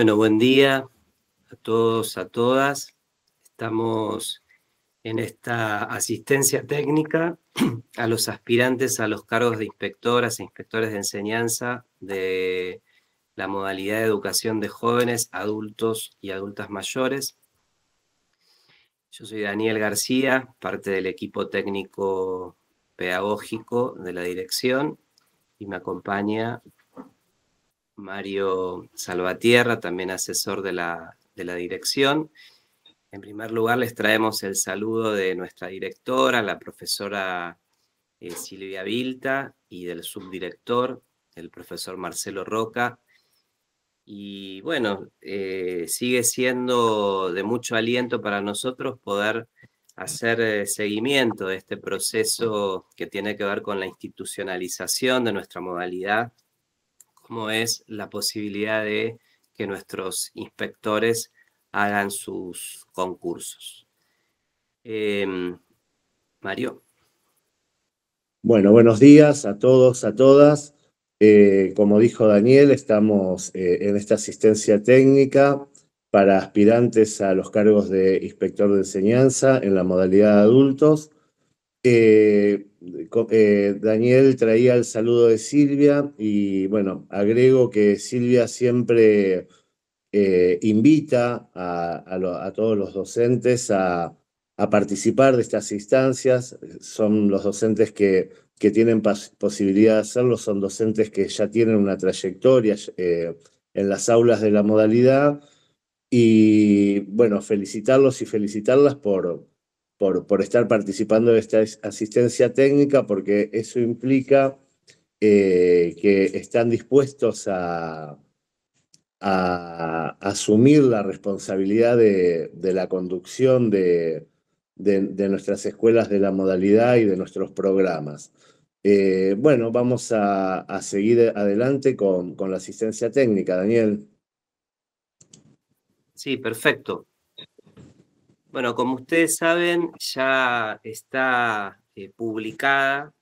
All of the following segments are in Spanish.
Bueno, buen día a todos, a todas. Estamos en esta asistencia técnica a los aspirantes a los cargos de inspectoras e inspectores de enseñanza de la modalidad de educación de jóvenes, adultos y adultas mayores. Yo soy Daniel García, parte del equipo técnico pedagógico de la dirección y me acompaña Mario Salvatierra, también asesor de la, dirección. En primer lugar, les traemos el saludo de nuestra directora, la profesora eh, Silvia Vilta, y del subdirector, el profesor Marcelo Roca. Y bueno, eh, sigue siendo de mucho aliento para nosotros poder hacer eh, seguimiento de este proceso que tiene que ver con la institucionalización de nuestra modalidad como es la posibilidad de que nuestros inspectores hagan sus concursos. Em, Mario. Bueno, buenos días a todos, a todas. Eh, como dijo Daniel, estamos eh, en esta asistencia técnica para aspirantes a los cargos de inspector de enseñanza en la modalidad de adultos. Eh, eh, Daniel traía el saludo de Silvia y bueno, agrego que Silvia siempre eh, invita a, todos los docentes a, participar de estas instancias. Son los docentes que, tienen posibilidad de hacerlo, son docentes que ya tienen una trayectoria eh, en las aulas de la modalidad. Y bueno, felicitarlos y felicitarlas por, por, estar participando de esta asistencia técnica, porque eso implica eh, que están dispuestos a, a asumir la responsabilidad de, la conducción de, nuestras escuelas de la modalidad y de nuestros programas. Eh, bueno, vamos a, seguir adelante con, con, la asistencia técnica, Daniel. Sí, perfecto. Bueno, como ustedes saben, ya está eh, publicada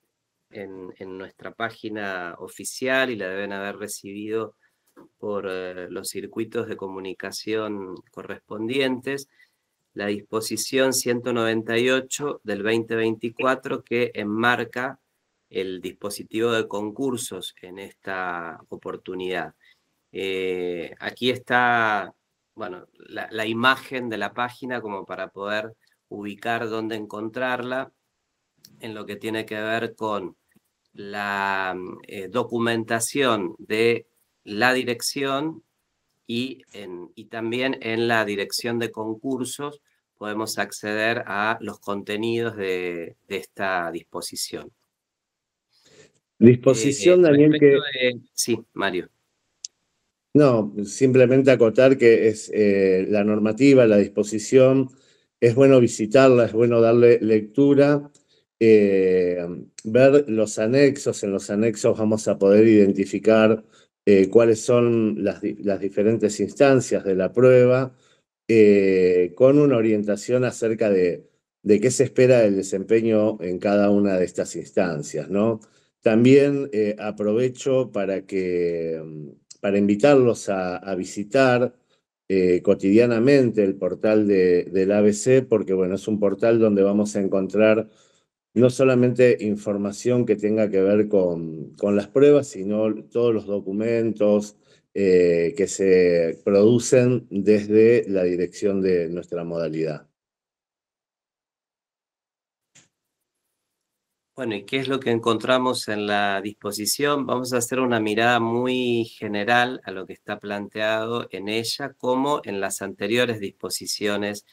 en, nuestra página oficial y la deben haber recibido por eh, los circuitos de comunicación correspondientes, la disposición 198 del 2024 que enmarca el dispositivo de concursos en esta oportunidad. Eh, aquí está bueno, la, imagen de la página como para poder ubicar dónde encontrarla en lo que tiene que ver con la eh, documentación de la dirección y, también en la dirección de concursos podemos acceder a los contenidos de, esta disposición. Disposición, eh, eh, de alguien que... Sí, Mario. No, simplemente acotar que es eh, la normativa, la disposición, es bueno visitarla, es bueno darle lectura, eh, ver los anexos, en los anexos vamos a poder identificar eh, cuáles son las, diferentes instancias de la prueba, con una orientación acerca de, qué se espera el desempeño en cada una de estas instancias, ¿no? También aprovecho para que para invitarlos a, visitar eh, cotidianamente el portal del ABC, porque bueno, es un portal donde vamos a encontrar no solamente información que tenga que ver con, las pruebas, sino todos los documentos eh, que se producen desde la dirección de nuestra modalidad. Bueno, ¿y qué es lo que encontramos en la disposición? Vamos a hacer una mirada muy general a lo que está planteado en ella, como en las anteriores disposiciones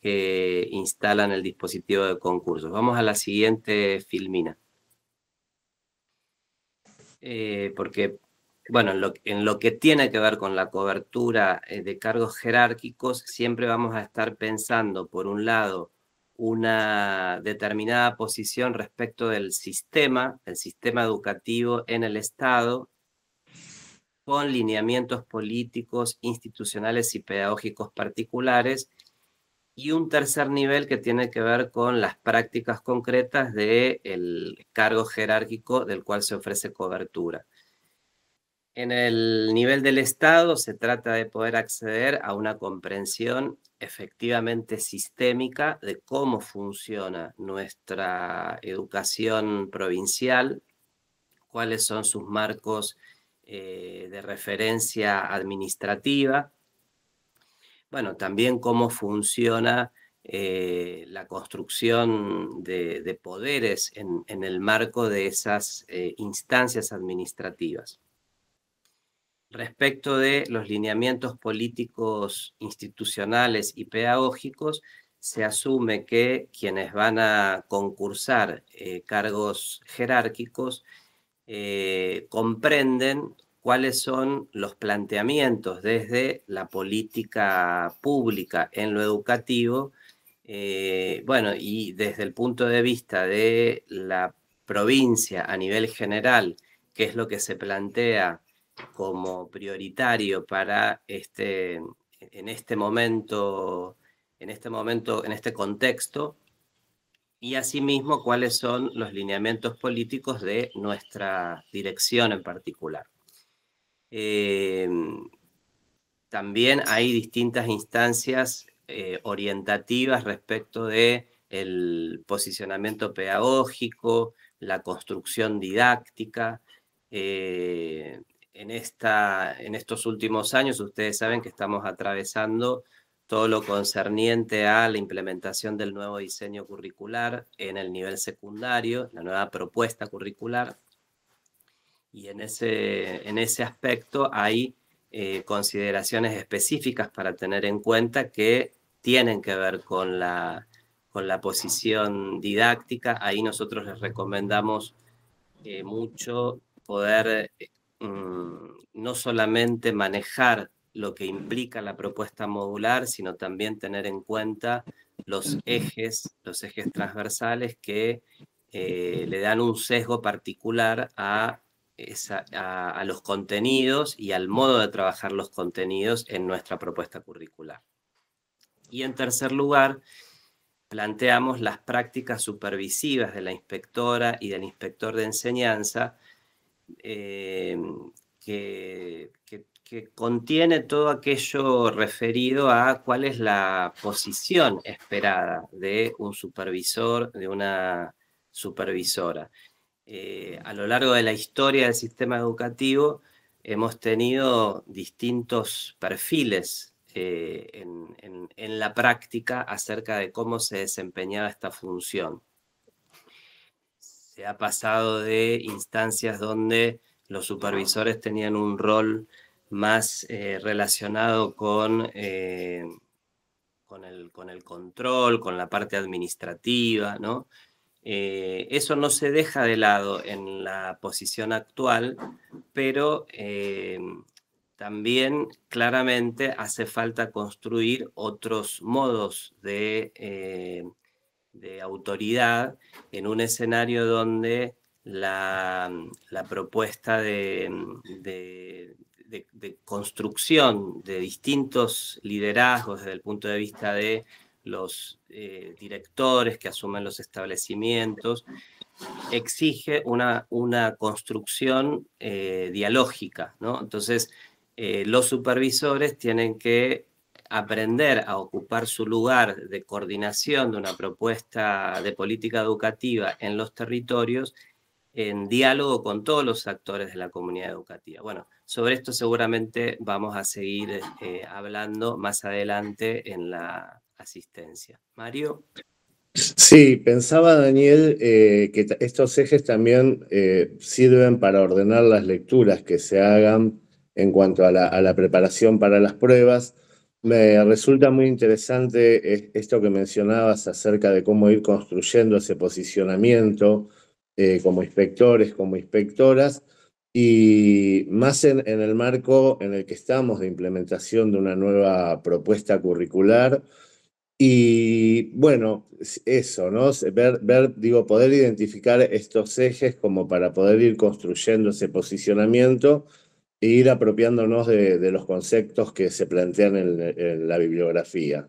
que instalan el dispositivo de concursos. Vamos a la siguiente filmina. Eh, porque, bueno, en lo, que tiene que ver con la cobertura eh, de cargos jerárquicos, siempre vamos a estar pensando, por un lado, una determinada posición respecto del sistema, el sistema educativo en el Estado, con lineamientos políticos, institucionales y pedagógicos particulares, y un tercer nivel que tiene que ver con las prácticas concretas del cargo jerárquico del cual se ofrece cobertura. En el nivel del Estado se trata de poder acceder a una comprensión efectivamente sistémica de cómo funciona nuestra educación provincial, cuáles son sus marcos eh, de referencia administrativa, bueno, también cómo funciona eh, la construcción de, poderes en, el marco de esas eh, instancias administrativas respecto de los lineamientos políticos institucionales y pedagógicos, se asume que quienes van a concursar eh, cargos jerárquicos eh, comprenden cuáles son los planteamientos desde la política pública en lo educativo, eh, bueno, y desde el punto de vista de la provincia a nivel general, qué es lo que se plantea como prioritario para este, en este momento, en este momento, en este contexto, y asimismo cuáles son los lineamientos políticos de nuestra dirección en particular. Em, también hay distintas instancias eh, orientativas respecto de el posicionamiento pedagógico, la construcción didáctica, eh, en, esta, en estos últimos años, ustedes saben que estamos atravesando todo lo concerniente a la implementación del nuevo diseño curricular en el nivel secundario, la nueva propuesta curricular. Y en ese, en ese aspecto hay eh, consideraciones específicas para tener en cuenta que tienen que ver con la, con la posición didáctica. Ahí nosotros les recomendamos eh, mucho poder eh, Mm, no solamente manejar lo que implica la propuesta modular, sino también tener en cuenta los ejes, los ejes transversales que eh, le dan un sesgo particular a, los contenidos y al modo de trabajar los contenidos en nuestra propuesta curricular. Y en tercer lugar, planteamos las prácticas supervisivas de la inspectora y del inspector de enseñanza eh, que, contiene todo aquello referido a cuál es la posición esperada de un supervisor, de una supervisora. Eh, a lo largo de la historia del sistema educativo hemos tenido distintos perfiles eh, en la práctica acerca de cómo se desempeñaba esta función ha pasado de instancias donde los supervisores tenían un rol más eh, relacionado con, eh, con, el, con, el, control, con la parte administrativa, ¿no? Eh, eso no se deja de lado en la posición actual, pero también claramente hace falta construir otros modos de de autoridad en un escenario donde la, propuesta de, construcción de distintos liderazgos desde el punto de vista de los eh, directores que asumen los establecimientos exige una, una construcción eh, dialógica, ¿no? Entonces, eh, los supervisores tienen que aprender a ocupar su lugar de coordinación de una propuesta de política educativa en los territorios en diálogo con todos los actores de la comunidad educativa. Bueno, sobre esto seguramente vamos a seguir eh, hablando más adelante en la asistencia. Mario. Sí, pensaba Daniel eh, que estos ejes también eh, sirven para ordenar las lecturas que se hagan en cuanto a la preparación para las pruebas me resulta muy interesante eh, esto que mencionabas acerca de cómo ir construyendo ese posicionamiento eh, como inspectores, como inspectoras, y más en, el marco en el que estamos de implementación de una nueva propuesta curricular. Y bueno, eso, ¿no? ver, digo, poder identificar estos ejes como para poder ir construyendo ese posicionamiento e ir apropiándonos de, los conceptos que se plantean en, la bibliografía.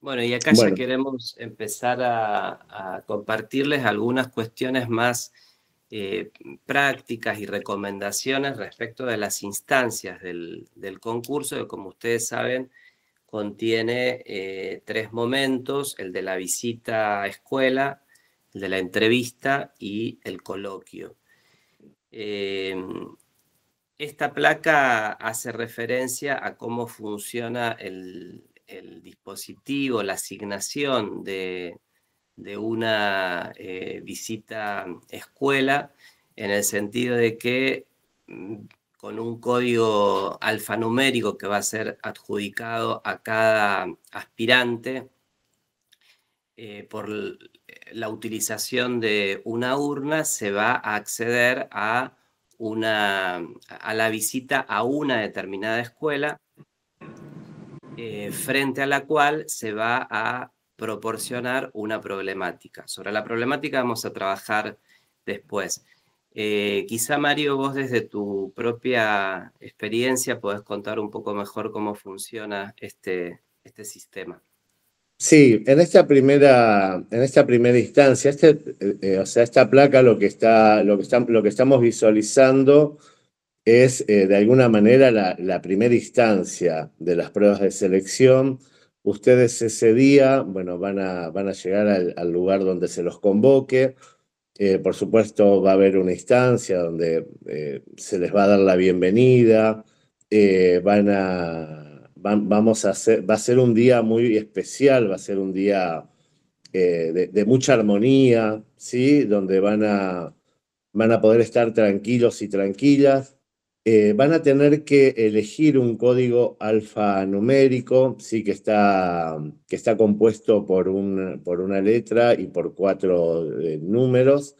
Bueno, y acá ya queremos empezar a, compartirles algunas cuestiones más eh, prácticas y recomendaciones respecto de las instancias del, concurso, que como ustedes saben, contiene eh, tres momentos, el de la visita a escuela, de la entrevista y el coloquio. Em, esta placa hace referencia a cómo funciona el, dispositivo, la asignación de, una eh, visita escuela, en el sentido de que mm, con un código alfanumérico que va a ser adjudicado a cada aspirante, eh, por la utilización de una urna se va a acceder a, la visita a una determinada escuela eh, frente a la cual se va a proporcionar una problemática. Sobre la problemática vamos a trabajar después. Eh, quizá Mario, vos desde tu propia experiencia podés contar un poco mejor cómo funciona este, este sistema. Sí, en esta primera, en esta primera instancia, este, eh, eh, o sea, esta placa lo que, está, lo que, estamos visualizando es eh, de alguna manera la, primera instancia de las pruebas de selección. Ustedes ese día, bueno, van a, van a llegar al, lugar donde se los convoque. por supuesto, va a haber una instancia donde se les va a dar la bienvenida, van a va, vamos a va a ser un día muy especial, va a ser un día eh, de, mucha armonía, ¿sí? Donde van a, poder estar tranquilos y tranquilas. Eh, van a tener que elegir un código alfanumérico, sí, que está, que está compuesto por, una letra y por cuatro eh, números,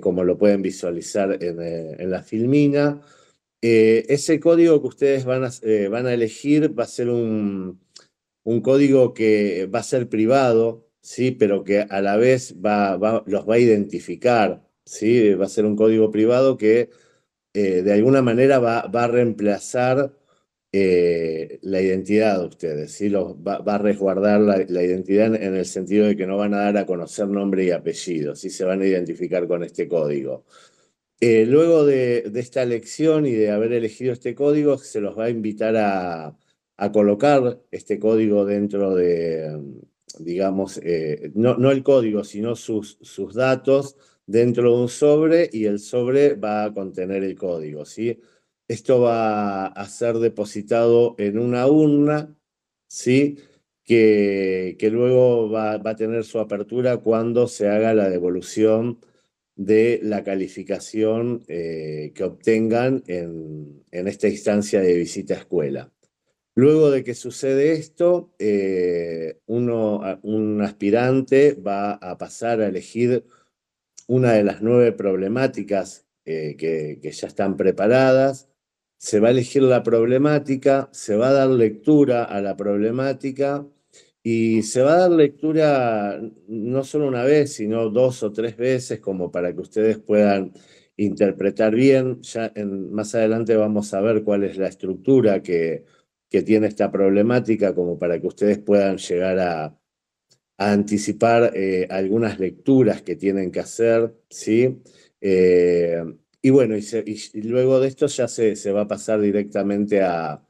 como lo pueden visualizar en la filmina. Eh, ese código que ustedes van a, eh, elegir va a ser un, código que va a ser privado, ¿sí? pero que a la vez va, los va a identificar. ¿sí? Va a ser un código privado que eh, de alguna manera va, a reemplazar la identidad de ustedes, ¿sí? los, va, a resguardar la, identidad en el sentido de que no van a dar a conocer nombre y apellido, ¿sí? se van a identificar con este código. Eh, luego de, esta elección y de haber elegido este código, se los va a invitar a, colocar este código dentro de, digamos, eh, no, el código, sino sus, datos dentro de un sobre y el sobre va a contener el código, ¿sí? Esto va a ser depositado en una urna, ¿sí? Que, luego va, a tener su apertura cuando se haga la devolución de la calificación eh, que obtengan en, esta instancia de visita a escuela. Luego de que sucede esto, eh, un aspirante va a pasar a elegir una de las nueve problemáticas eh, que ya están preparadas, se va a elegir la problemática, se va a dar lectura a la problemática y se va a dar lectura no solo una vez, sino dos o tres veces, como para que ustedes puedan interpretar bien. Ya más adelante vamos a ver cuál es la estructura que, tiene esta problemática, como para que ustedes puedan llegar a, anticipar eh, algunas lecturas que tienen que hacer, ¿sí? Eh, y bueno, luego de esto ya se va a pasar directamente a,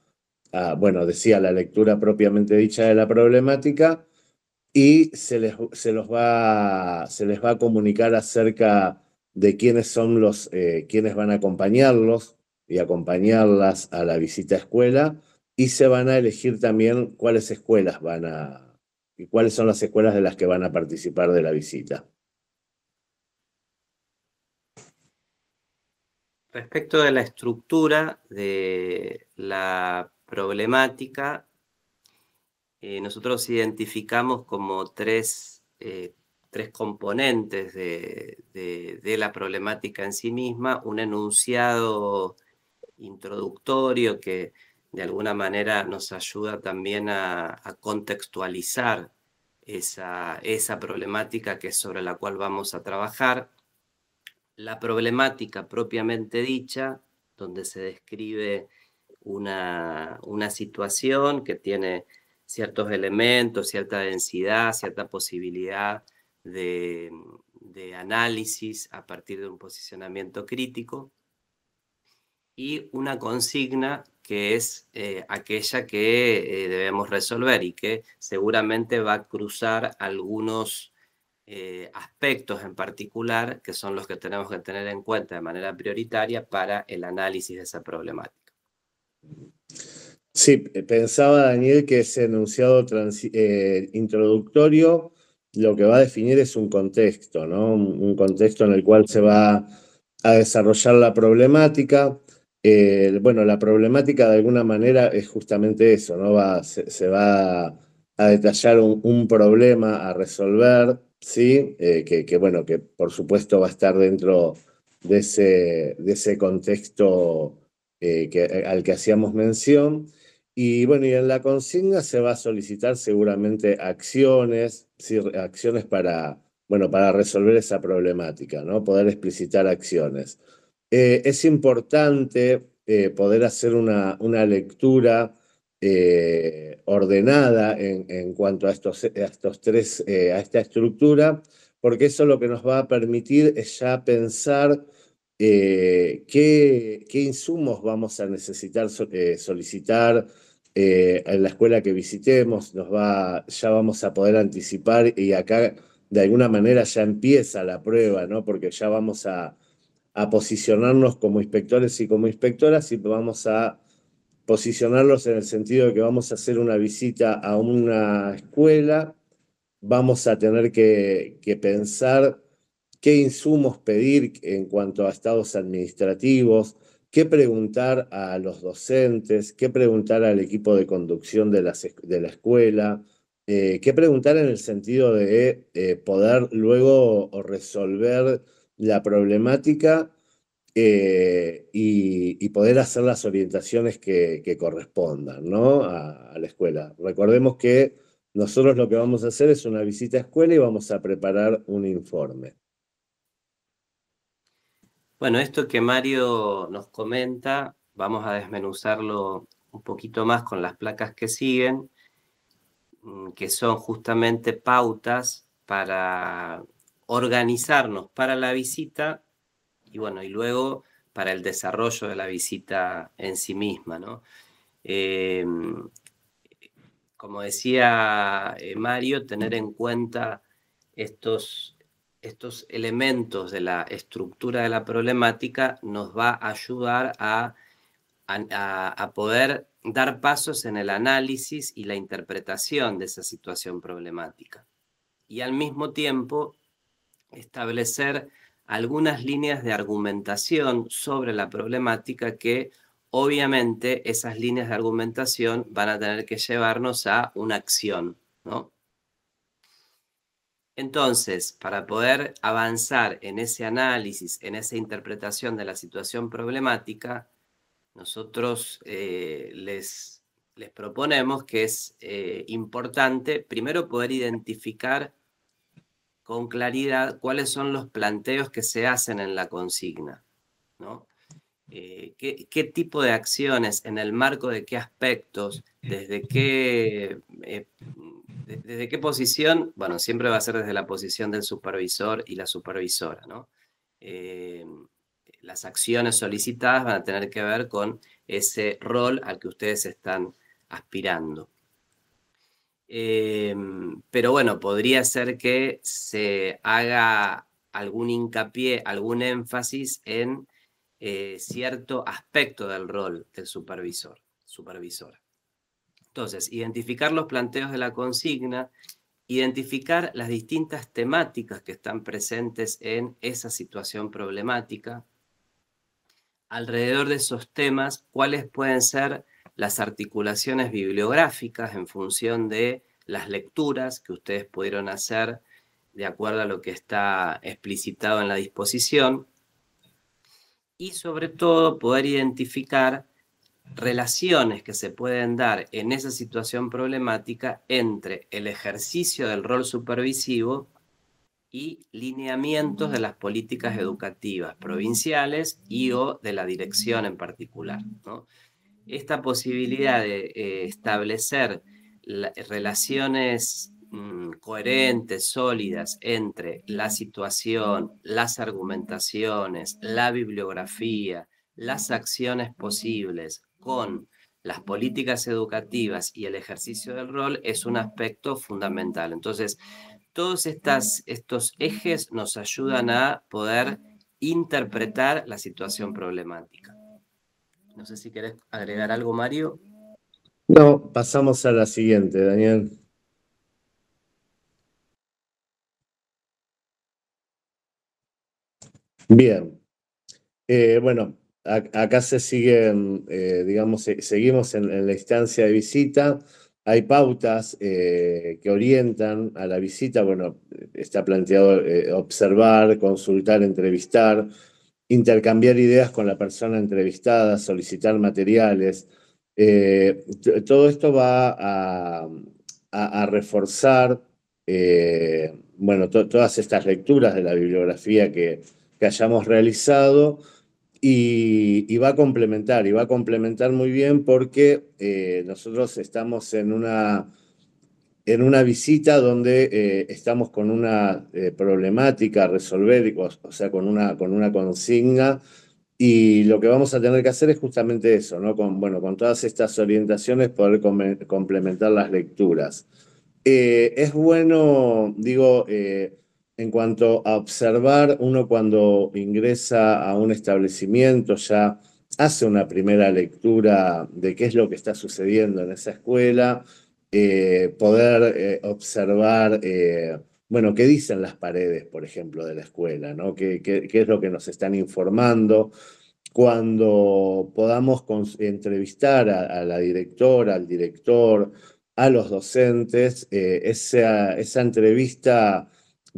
bueno, decía, la lectura propiamente dicha de la problemática y se les, los va, se les va a comunicar acerca de quiénes son los, eh, quiénes van a acompañarlos y acompañarlas a la visita a escuela y se van a elegir también cuáles escuelas van a y cuáles son las escuelas de las que van a participar de la visita. Respecto de la estructura de la problemática, eh, nosotros identificamos como tres, eh, componentes de, la problemática en sí misma, un enunciado introductorio que de alguna manera nos ayuda también a, contextualizar esa, esa problemática que es sobre la cual vamos a trabajar. La problemática propiamente dicha, donde se describe una, situación que tiene ciertos elementos, cierta densidad, cierta posibilidad de, análisis a partir de un posicionamiento crítico y una consigna que es eh, aquella que eh, debemos resolver y que seguramente va a cruzar algunos eh, aspectos en particular que son los que tenemos que tener en cuenta de manera prioritaria para el análisis de esa problemática. Sí, pensaba Daniel que ese enunciado eh, introductorio lo que va a definir es un contexto, ¿no? Un contexto en el cual se va a desarrollar la problemática. bueno, la problemática de alguna manera es justamente eso, ¿no? Va, se, va a detallar un, problema a resolver, ¿sí? Eh, que, bueno, que por supuesto va a estar dentro de ese, de ese contexto eh, eh, al que hacíamos mención. Y bueno, y en la consigna se va a solicitar seguramente acciones, acciones para, bueno, para resolver esa problemática, ¿no? Poder explicitar acciones. Eh, es importante poder hacer una, una lectura ordenada en, cuanto a estos, estos tres, a esta estructura, porque eso lo que nos va a permitir es ya pensar eh, ¿qué, insumos vamos a necesitar eh, solicitar eh, en la escuela que visitemos? Nos va, ya vamos a poder anticipar y acá de alguna manera ya empieza la prueba, ¿no? Porque ya vamos a, posicionarnos como inspectores y como inspectoras y vamos a posicionarlos en el sentido de que vamos a hacer una visita a una escuela, vamos a tener que pensar qué insumos pedir en cuanto a estados administrativos, qué preguntar a los docentes, qué preguntar al equipo de conducción de, la escuela, eh, qué preguntar en el sentido de eh, poder luego resolver la problemática eh, y, poder hacer las orientaciones que, correspondan a, la escuela. Recordemos que nosotros lo que vamos a hacer es una visita a escuela y vamos a preparar un informe. Bueno, esto que Mario nos comenta, vamos a desmenuzarlo un poquito más con las placas que siguen, mm, que son justamente pautas para organizarnos para la visita y bueno, y luego para el desarrollo de la visita en sí misma, ¿no? Eh, como decía eh, Mario, tener en cuenta estos estos elementos de la estructura de la problemática nos va a ayudar a, poder dar pasos en el análisis y la interpretación de esa situación problemática. Y al mismo tiempo establecer algunas líneas de argumentación sobre la problemática que obviamente esas líneas de argumentación van a tener que llevarnos a una acción, ¿no? Entonces, para poder avanzar en ese análisis, en esa interpretación de la situación problemática, nosotros eh, les, les, proponemos que es eh, importante primero poder identificar con claridad cuáles son los planteos que se hacen en la consigna, ¿no? Eh, qué, tipo de acciones, en el marco de qué aspectos, desde qué ¿Desde qué posición? Bueno, siempre va a ser desde la posición del supervisor y la supervisora, eh, las acciones solicitadas van a tener que ver con ese rol al que ustedes están aspirando. Eh, pero bueno, podría ser que se haga algún hincapié, algún énfasis en eh, cierto aspecto del rol del supervisor, supervisora. Entonces, identificar los planteos de la consigna, identificar las distintas temáticas que están presentes en esa situación problemática, alrededor de esos temas, cuáles pueden ser las articulaciones bibliográficas en función de las lecturas que ustedes pudieron hacer de acuerdo a lo que está explicitado en la disposición y sobre todo poder identificar relaciones que se pueden dar en esa situación problemática entre el ejercicio del rol supervisivo y lineamientos de las políticas educativas provinciales y o de la dirección en particular. Esta posibilidad de eh, establecer relaciones mm, coherentes, sólidas entre la situación, las argumentaciones, la bibliografía, las acciones posibles, con las políticas educativas y el ejercicio del rol es un aspecto fundamental. Entonces, todos estos ejes nos ayudan a poder interpretar la situación problemática. No sé si querés agregar algo, Mario. No, pasamos a la siguiente, Daniel. Bien. Eh, bueno, acá se sigue, eh, digamos, seguimos en, la instancia de visita. Hay pautas eh, que orientan a la visita. Bueno, está planteado eh, observar, consultar, entrevistar, intercambiar ideas con la persona entrevistada, solicitar materiales. todo esto va a, reforzar, bueno, todas estas lecturas de la bibliografía que hayamos realizado y, va a complementar, y va a complementar muy bien porque eh, nosotros estamos en una, en una visita donde eh, estamos con una eh, problemática a resolver, o, sea, con una, con una consigna, y lo que vamos a tener que hacer es justamente eso, ¿no? bueno, con todas estas orientaciones poder complementar las lecturas. es bueno, digo, en cuanto a observar, uno cuando ingresa a un establecimiento ya hace una primera lectura de qué es lo que está sucediendo en esa escuela, eh, poder eh, observar, eh, bueno, qué dicen las paredes, por ejemplo, de la escuela, ¿no? ¿Qué, es lo que nos están informando? Cuando podamos entrevistar a, la directora, al director, a los docentes, esa entrevista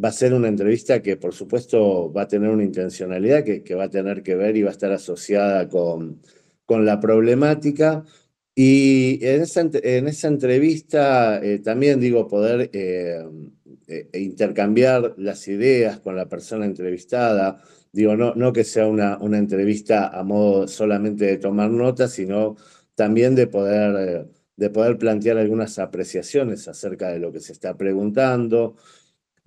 va a ser una entrevista que por supuesto va a tener una intencionalidad que, va a tener que ver y va a estar asociada con, con la problemática. Y en esa, en esa entrevista eh, también digo poder eh, eh, intercambiar las ideas con la persona entrevistada. Digo, no, no que sea una, una entrevista a modo solamente de tomar notas, sino también de poder, de poder plantear algunas apreciaciones acerca de lo que se está preguntando,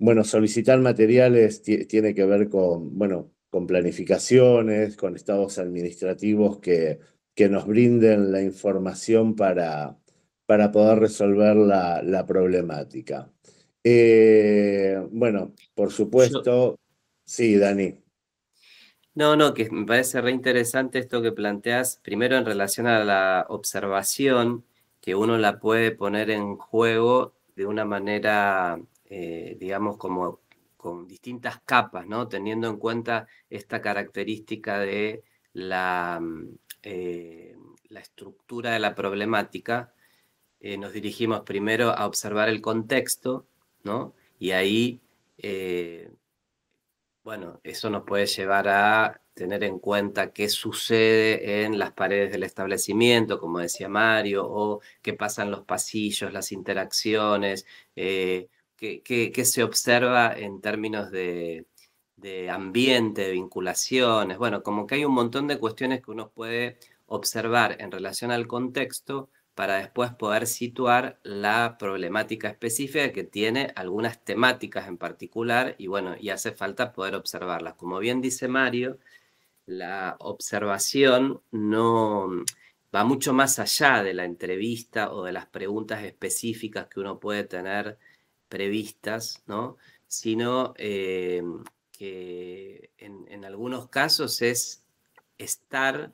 bueno, solicitar materiales tiene que ver con, bueno, con planificaciones, con estados administrativos que, que nos brinden la información para, para poder resolver la, problemática. Eh, bueno, por supuesto, sí, Dani. No, no, que me parece re interesante esto que planteas, primero en relación a la observación, que uno la puede poner en juego de una manera eh, digamos, como con distintas capas, ¿no? teniendo en cuenta esta característica de la, mm, eh, la estructura de la problemática, eh, nos dirigimos primero a observar el contexto, ¿no? y ahí, bueno, eso nos puede llevar a tener en cuenta qué sucede en las paredes del establecimiento, como decía Mario, o qué pasan los pasillos, las interacciones, eh, que, se observa en términos de, ambiente, de vinculaciones, bueno, como que hay un montón de cuestiones que uno puede observar en relación al contexto para después poder situar la problemática específica que tiene algunas temáticas en particular y bueno, y hace falta poder observarlas. Como bien dice Mario, la observación no va mucho más allá de la entrevista o de las preguntas específicas que uno puede tener previstas, ¿no? sino eh, que en, algunos casos es estar,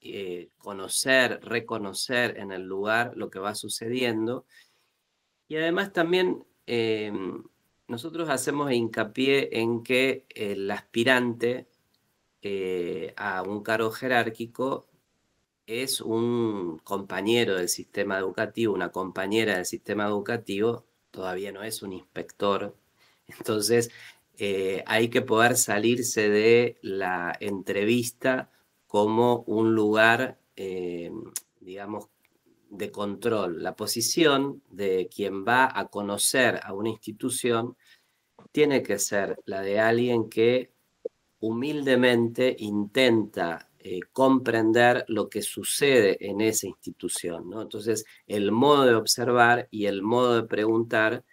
eh, conocer, reconocer en el lugar lo que va sucediendo. Y además también eh, nosotros hacemos hincapié en que el aspirante a un cargo jerárquico es un compañero del sistema educativo, una compañera del sistema educativo todavía no es un inspector. Entonces, eh, hay que poder salirse de la entrevista como un lugar, eh, digamos, de control. La posición de quien va a conocer a una institución tiene que ser la de alguien que humildemente intenta eh, comprender lo que sucede en esa institución. Entonces, el modo de observar y el modo de preguntar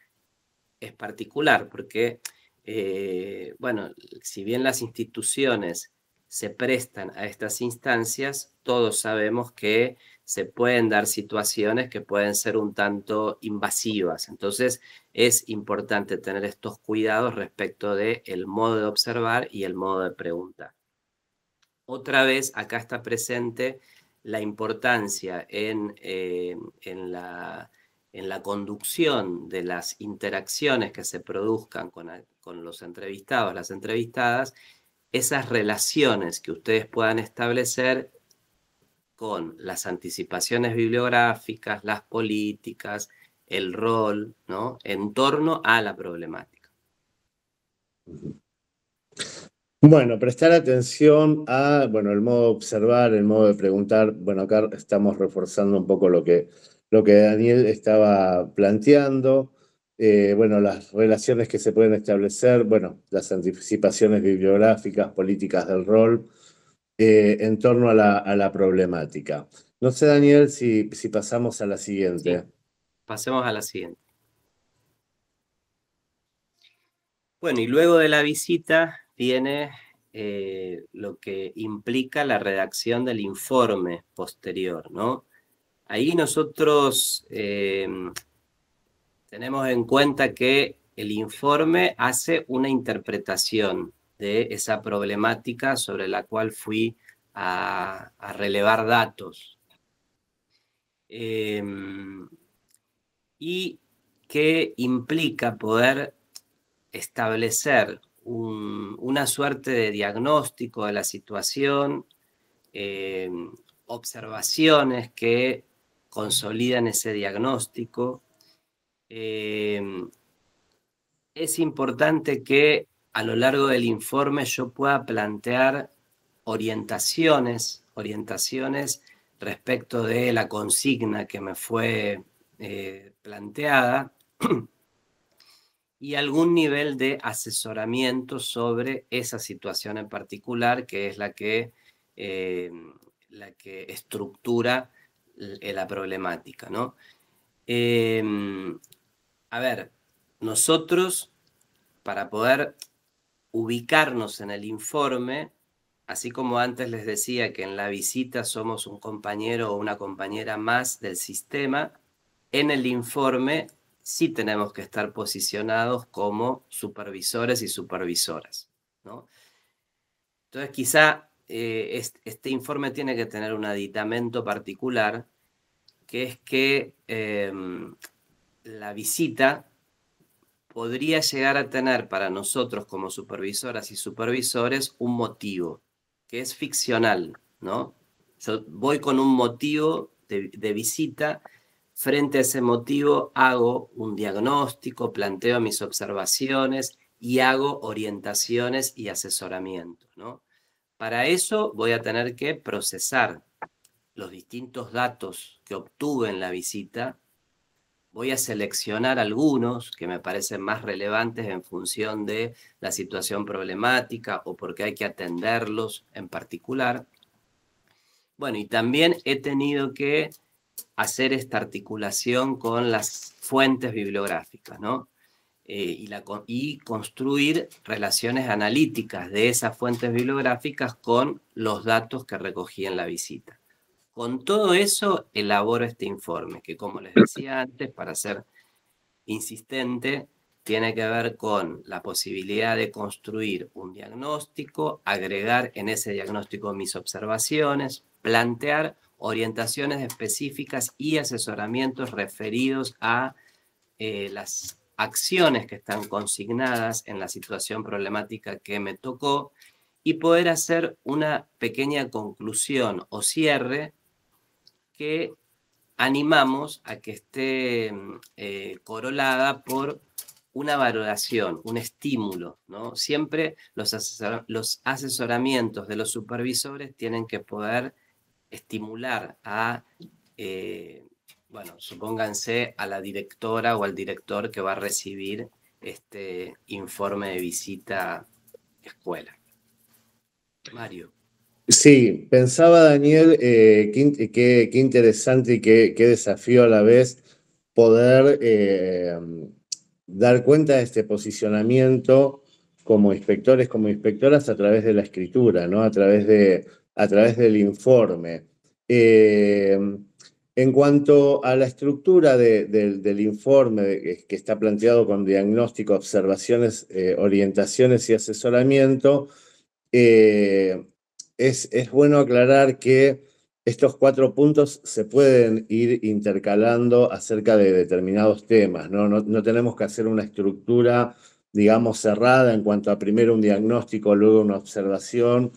es particular, porque, eh, bueno, si bien las instituciones se prestan a estas instancias, todos sabemos que se pueden dar situaciones que pueden ser un tanto invasivas. Entonces es importante tener estos cuidados respecto del el modo de observar y el modo de preguntar otra vez acá está presente la importancia eh, en, la, en, la, conducción de las interacciones que se produzcan con, los entrevistados, las entrevistadas, esas relaciones que ustedes puedan establecer con las anticipaciones bibliográficas, las políticas, el rol, ¿no? En torno a la problemática. Bueno, prestar atención a, bueno, el modo de observar, el modo de preguntar. Bueno, acá estamos reforzando un poco lo que, lo que Daniel estaba planteando. Eh, bueno, las relaciones que se pueden establecer, bueno, las anticipaciones bibliográficas, políticas del rol, eh, en torno a la, problemática. No sé, Daniel, si, si pasamos a la siguiente. Pasemos a la siguiente. Bueno, y luego de la visita tiene eh, lo que implica la redacción del informe posterior, ¿no? Ahí nosotros eh, tenemos en cuenta que el informe hace una interpretación de esa problemática sobre la cual fui a, relevar datos. Eh, y que implica poder establecer una suerte de diagnóstico de la situación, eh, observaciones que consolidan ese diagnóstico. Eh, es importante que a lo largo del informe yo pueda plantear orientaciones, orientaciones respecto de la consigna que me fue eh, planteada. y algún nivel de asesoramiento sobre esa situación en particular, que es la que, eh, la que estructura eh, la problemática, ¿no? Em, a ver, nosotros, para poder ubicarnos en el informe, así como antes les decía que en la visita somos un compañero o una compañera más del sistema, en el informe sí tenemos que estar posicionados como supervisores y supervisoras. Entonces, quizá eh, este, informe tiene que tener un aditamento particular, que es que em, la visita podría llegar a tener para nosotros como supervisoras y supervisores un motivo, que es ficcional, ¿no? Yo voy con un motivo de, de visita Frente a ese motivo hago un diagnóstico, planteo mis observaciones y hago orientaciones y asesoramiento. ¿no? Para eso voy a tener que procesar los distintos datos que obtuve en la visita. Voy a seleccionar algunos que me parecen más relevantes en función de la situación problemática o porque hay que atenderlos en particular. Bueno, y también he tenido que hacer esta articulación con las fuentes bibliográficas, eh, y, construir relaciones analíticas de esas fuentes bibliográficas con los datos que recogí en la visita. Con todo eso elaboro este informe, que como les decía antes, para ser insistente, tiene que ver con la posibilidad de construir un diagnóstico, agregar en ese diagnóstico mis observaciones, plantear orientaciones específicas y asesoramientos referidos a eh, las acciones que están consignadas en la situación problemática que me tocó y poder hacer una pequeña conclusión o cierre que animamos a que esté eh, corolada por una valoración, un estímulo. ¿no? Siempre los asesoramientos de los supervisores tienen que poder estimular a, eh, bueno, supónganse a la directora o al director que va a recibir este informe de visita escuela. Mario. Sí, pensaba Daniel, eh, qué, interesante y qué, desafío a la vez poder eh, dar cuenta de este posicionamiento como inspectores, como inspectoras a través de la escritura, ¿no? A través de, a través del informe. Eh, en cuanto a la estructura del informe que está planteado con diagnóstico, observaciones, eh, orientaciones y asesoramiento, eh, es, bueno aclarar que estos cuatro puntos se pueden ir intercalando acerca de determinados temas. no, no tenemos que hacer una estructura, digamos, cerrada en cuanto a primero un diagnóstico, luego una observación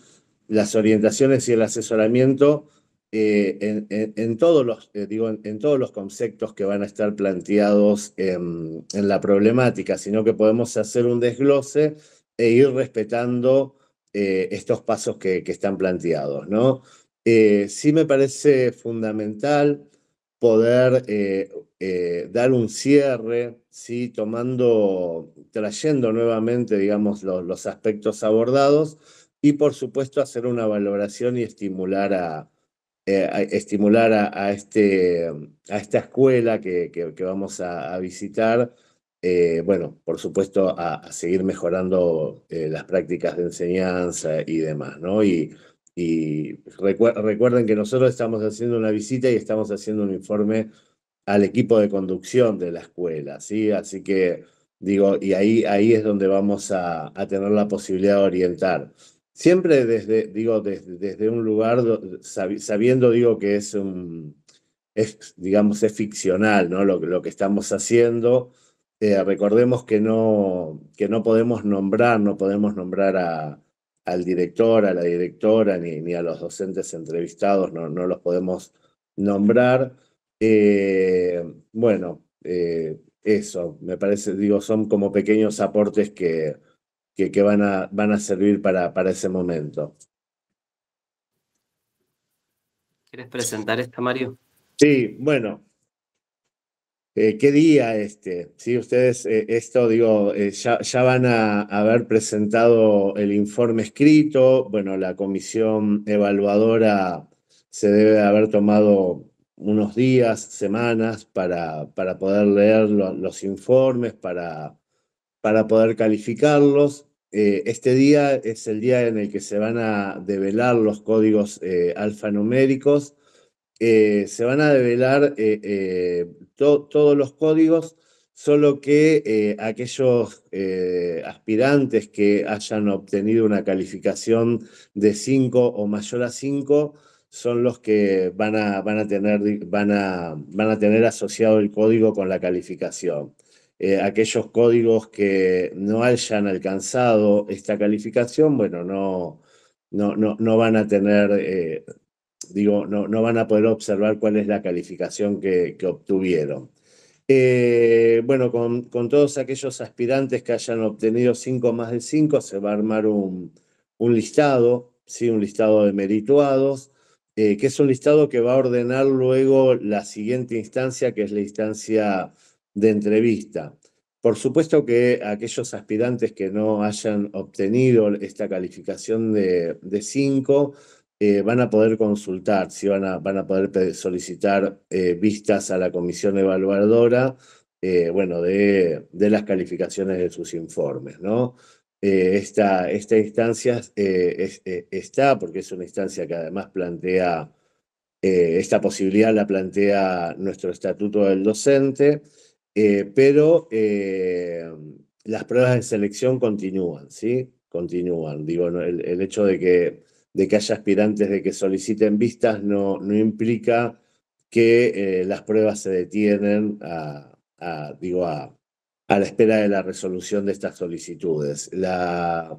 las orientaciones y el asesoramiento eh, en, todos los, eh, en, todos los conceptos que van a estar planteados en, la problemática, sino que podemos hacer un desglose e ir respetando eh, estos pasos que, están planteados. ¿no? sí me parece fundamental poder dar un cierre, ¿sí? tomando, trayendo nuevamente digamos, los aspectos abordados, y por supuesto hacer una valoración y estimular a, eh, estimular a, este, a esta escuela que, vamos a, visitar, eh, bueno, por supuesto a, seguir mejorando eh, las prácticas de enseñanza y demás, ¿no? Y, recuerden que nosotros estamos haciendo una visita y estamos haciendo un informe al equipo de conducción de la escuela, ¿sí? Así que digo, y ahí, ahí es donde vamos a tener la posibilidad de orientar. Siempre desde, digo, desde, un lugar, sabiendo, digo, que es un, es, digamos, es ficcional, ¿no? Lo, lo que estamos haciendo. Eh, recordemos que no, que no podemos nombrar, no podemos nombrar al director, a la directora, ni, a los docentes entrevistados, no, no los podemos nombrar. Eh, bueno, eh, eso, me parece, digo, son como pequeños aportes que, que, van, a, van a servir para, para ese momento. ¿Quieres presentar esta, Mario? Sí, bueno. Eh, ¿Qué día este? Si ustedes, eh, esto digo, eh, ya, van a haber presentado el informe escrito. Bueno, la comisión evaluadora se debe haber tomado unos días, semanas para, para poder leer los informes, para para poder calificarlos. Eh, este día es el día en el que se van a develar los códigos eh, alfanuméricos. Eh, se van a develar todos los códigos, solo que aquellos aspirantes que hayan obtenido una calificación de 5 o mayor a 5 son los que van a, a, tener, van a, van a tener asociado el código con la calificación. Eh, aquellos códigos que no hayan alcanzado esta calificación, bueno, no, no, no, van a tener, eh, digo, no, no, van a poder observar cuál es la calificación que, obtuvieron. Eh, bueno, con, todos aquellos aspirantes que hayan obtenido 5 más de 5, se va a armar un, listado, ¿sí? un listado de merituados, que es un listado que va a ordenar luego la siguiente instancia, que es la instancia de entrevista. Por supuesto que aquellos aspirantes que no hayan obtenido esta calificación de 5 eh, van a poder consultar, si van, a, van a poder solicitar eh, vistas a la comisión evaluadora, eh, bueno, de, las calificaciones de sus informes, esta, esta instancia está, porque es una instancia que además plantea, esta posibilidad la plantea nuestro estatuto del docente, eh, pero eh, las pruebas de selección continúan, ¿sí? Continúan. Digo, el, hecho de que, de que haya aspirantes de que soliciten vistas no, implica que eh, las pruebas se detienen a, la espera de la resolución de estas solicitudes. las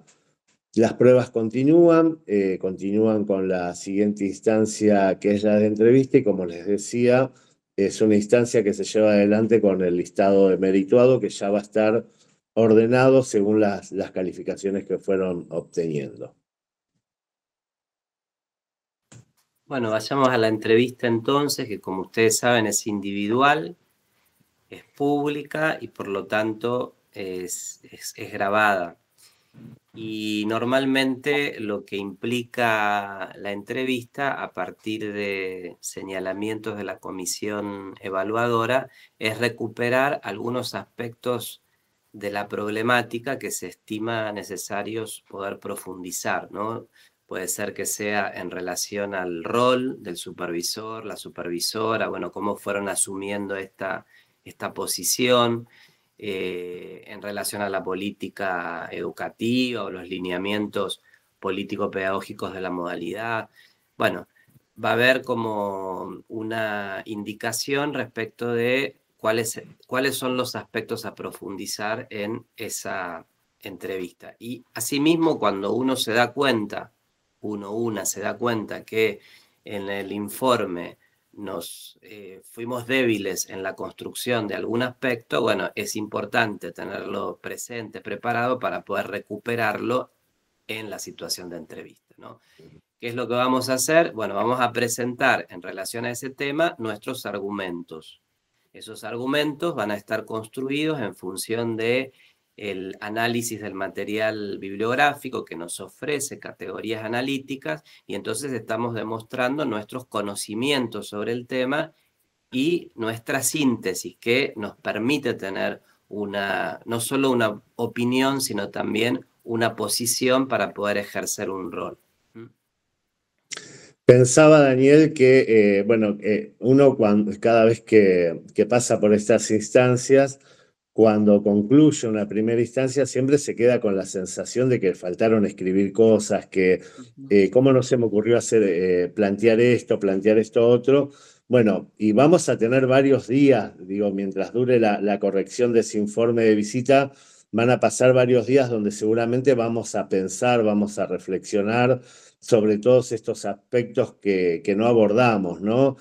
pruebas continúan, continúan con la siguiente instancia que es la de entrevista y como les decía, es una instancia que se lleva adelante con el listado de merituado que ya va a estar ordenado según las, calificaciones que fueron obteniendo. Bueno, vayamos a la entrevista entonces, que como ustedes saben es individual, es pública y por lo tanto es, es grabada y normalmente lo que implica la entrevista a partir de señalamientos de la comisión evaluadora es recuperar algunos aspectos de la problemática que se estima necesarios poder profundizar, ¿no? Puede ser que sea en relación al rol del supervisor, la supervisora, bueno, cómo fueron asumiendo esta, esta posición, eh, en relación a la política educativa o los lineamientos político-pedagógicos de la modalidad. Bueno, va a haber como una indicación respecto de cuáles, cuáles son los aspectos a profundizar en esa entrevista. Y asimismo, cuando uno se da cuenta, uno una se da cuenta que en el informe nos eh, fuimos débiles en la construcción de algún aspecto, bueno, es importante tenerlo presente, preparado para poder recuperarlo en la situación de entrevista, ¿no? ¿Qué es lo que vamos a hacer? Bueno, vamos a presentar en relación a ese tema nuestros argumentos. Esos argumentos van a estar construidos en función de el análisis del material bibliográfico que nos ofrece categorías analíticas y entonces estamos demostrando nuestros conocimientos sobre el tema y nuestra síntesis que nos permite tener una, no solo una opinión, sino también una posición para poder ejercer un rol. Mm. Pensaba Daniel que, eh, bueno, eh, uno cuando, cada vez que pasa por estas instancias, cuando concluye una primera instancia siempre se queda con la sensación de que faltaron escribir cosas, que eh, cómo no se me ocurrió hacer, eh, plantear esto, plantear esto otro. Bueno, y vamos a tener varios días, digo, mientras dure la, corrección de ese informe de visita, van a pasar varios días donde seguramente vamos a pensar, vamos a reflexionar sobre todos estos aspectos que, no abordamos, ¿no?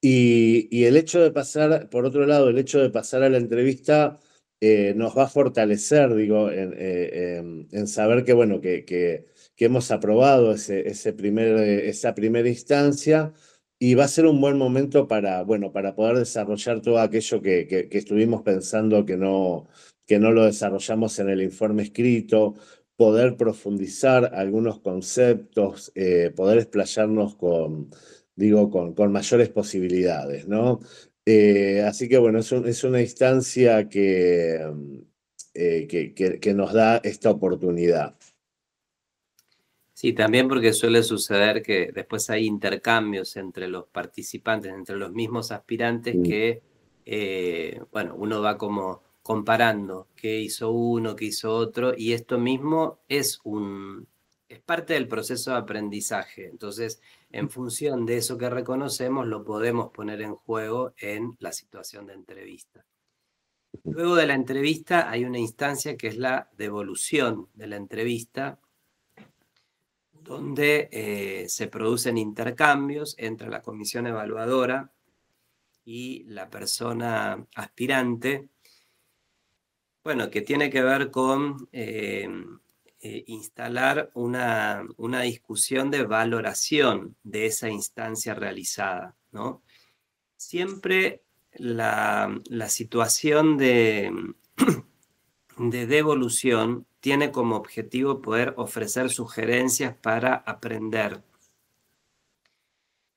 y el hecho de pasar, por otro lado, el hecho de pasar a la entrevista eh, nos va a fortalecer, digo, en, eh, saber que, bueno, que, hemos aprobado ese, primer, eh, esa primera instancia y va a ser un buen momento para, bueno, para poder desarrollar todo aquello que, estuvimos pensando que no, que no lo desarrollamos en el informe escrito, poder profundizar algunos conceptos, poder explayarnos con, digo, con, mayores posibilidades, ¿no? Eh, así que bueno, es, es una instancia mm, eh, que, que, nos da esta oportunidad. Sí, también porque suele suceder que después hay intercambios entre los participantes, entre los mismos aspirantes que, eh, bueno, uno va como comparando qué hizo uno, qué hizo otro, y esto mismo es un, es parte del proceso de aprendizaje. Entonces, en función de eso que reconocemos, lo podemos poner en juego en la situación de entrevista. Luego de la entrevista hay una instancia que es la devolución de la entrevista, donde eh, se producen intercambios entre la comisión evaluadora y la persona aspirante, bueno, que tiene que ver con eh, eh, instalar una, discusión de valoración de esa instancia realizada, ¿no? Siempre la, situación de, de devolución tiene como objetivo poder ofrecer sugerencias para aprender,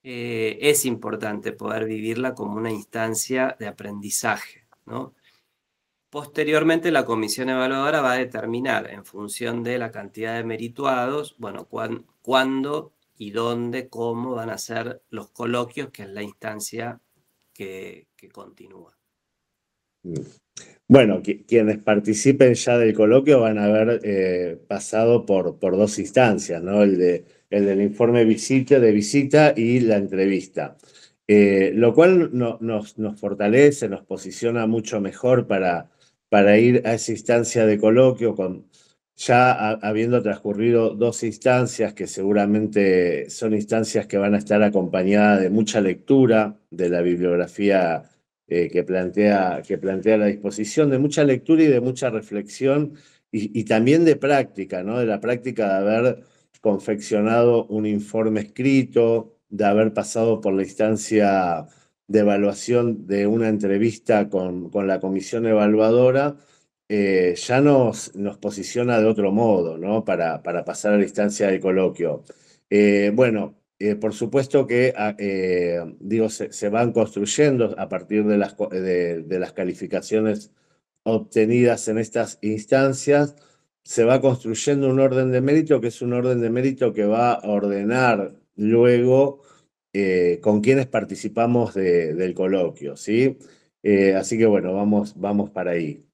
eh, es importante poder vivirla como una instancia de aprendizaje, ¿no? Posteriormente, la comisión evaluadora va a determinar, en función de la cantidad de merituados, bueno, cuándo y dónde, cómo van a ser los coloquios, que es la instancia que, continúa. Bueno, quienes participen ya del coloquio van a haber eh, pasado por, dos instancias, ¿no? El, el del informe visita, de visita y la entrevista. Eh, lo cual nos, fortalece, nos posiciona mucho mejor para, para ir a esa instancia de coloquio, con, ya habiendo transcurrido dos instancias que seguramente son instancias que van a estar acompañadas de mucha lectura de la bibliografía eh, que, plantea, que plantea la disposición, de mucha lectura y de mucha reflexión y, y también de práctica, ¿no? de la práctica de haber confeccionado un informe escrito, de haber pasado por la instancia de evaluación de una entrevista con, la comisión evaluadora, eh, ya nos, nos posiciona de otro modo, ¿no? Para, para pasar a la instancia de coloquio. Eh, bueno, eh, por supuesto que ah, digo, se, van construyendo a partir de las, de las calificaciones obtenidas en estas instancias, se va construyendo un orden de mérito que es un orden de mérito que va a ordenar luego eh, con quienes participamos del coloquio, ¿sí? Eh, así que bueno, vamos, vamos para ahí.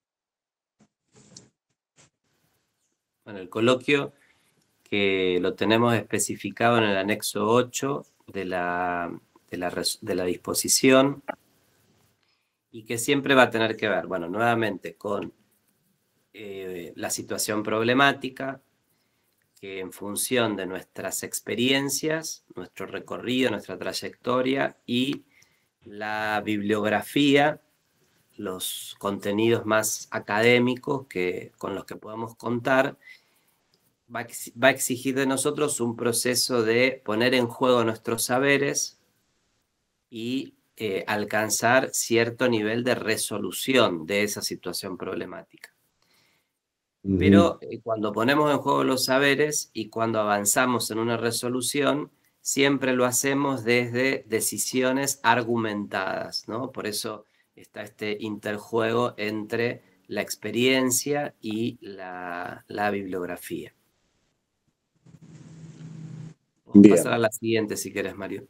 Bueno, el coloquio que lo tenemos especificado en el anexo 8 de la, disposición y que siempre va a tener que ver, bueno, nuevamente con eh, la situación problemática, en función de nuestras experiencias, nuestro recorrido, nuestra trayectoria y la bibliografía, los contenidos más académicos que, con los que podamos contar, va a exigir de nosotros un proceso de poner en juego nuestros saberes y eh, alcanzar cierto nivel de resolución de esa situación problemática. Pero eh, cuando ponemos en juego los saberes y cuando avanzamos en una resolución, siempre lo hacemos desde decisiones argumentadas, ¿no? Por eso está este interjuego entre la experiencia y la, bibliografía. Vamos a pasar a la siguiente si quieres, Mario.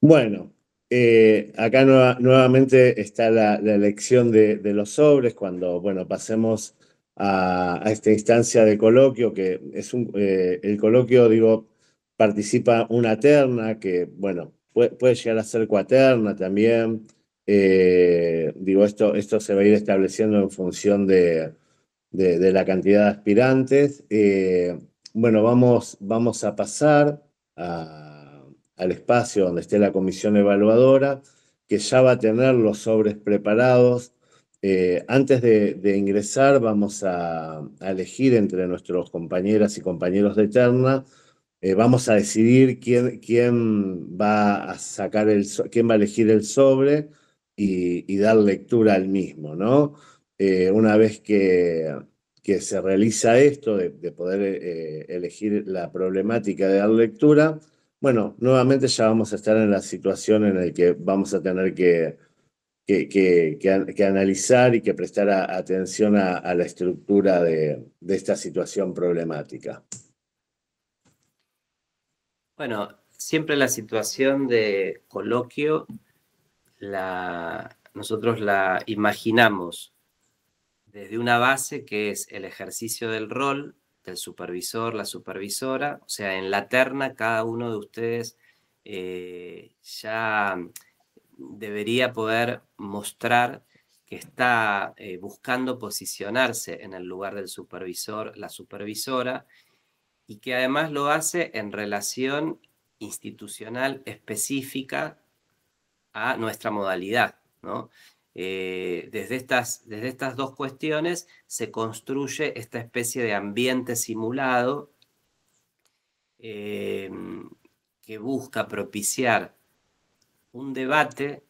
Bueno, eh, acá nuevamente está la, la elección de, de, los sobres cuando, bueno, pasemos a, esta instancia de coloquio, que es un, eh, el coloquio, digo, participa una terna que, bueno, puede, puede llegar a ser cuaterna también. Eh, digo, esto, esto se va a ir estableciendo en función de, de, la cantidad de aspirantes. Eh, bueno, vamos, vamos a pasar al espacio donde esté la comisión evaluadora, que ya va a tener los sobres preparados eh, antes de, ingresar vamos a, elegir entre nuestros compañeras y compañeros de Eterna, eh, vamos a decidir quién, quién, va a sacar el, quién va a elegir el sobre y, dar lectura al mismo, ¿no? Eh, una vez que, se realiza esto de, de poder elegir la problemática de dar lectura, bueno, nuevamente ya vamos a estar en la situación en la que vamos a tener que que, analizar y que prestar atención a, la estructura de, esta situación problemática. Bueno, siempre la situación de coloquio, la, nosotros la imaginamos desde una base que es el ejercicio del rol del supervisor, la supervisora, o sea, en la terna cada uno de ustedes eh, ya debería poder mostrar que está eh, buscando posicionarse en el lugar del supervisor, la supervisora, y que además lo hace en relación institucional específica a nuestra modalidad. Eh, desde, estas, desde estas dos cuestiones se construye esta especie de ambiente simulado eh, que busca propiciar un debate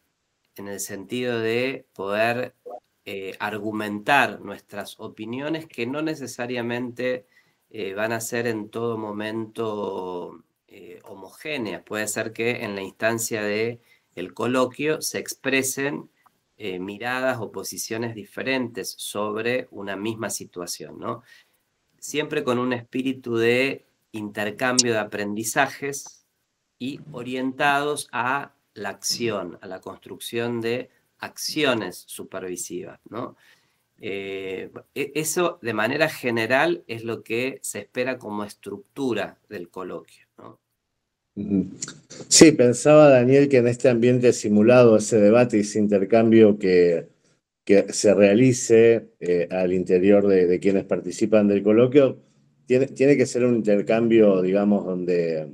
en el sentido de poder eh, argumentar nuestras opiniones que no necesariamente eh, van a ser en todo momento eh, homogéneas. Puede ser que en la instancia del el coloquio se expresen miradas o posiciones diferentes sobre una misma situación, ¿no? Siempre con un espíritu de intercambio de aprendizajes y orientados a la acción, a la construcción de acciones supervisivas, ¿no? Eh, e, eso de manera general es lo que se espera como estructura del coloquio. Sí, pensaba Daniel que en este ambiente simulado, ese debate y ese intercambio que, se realice eh, al interior de, quienes participan del coloquio, tiene, tiene que ser un intercambio, digamos, donde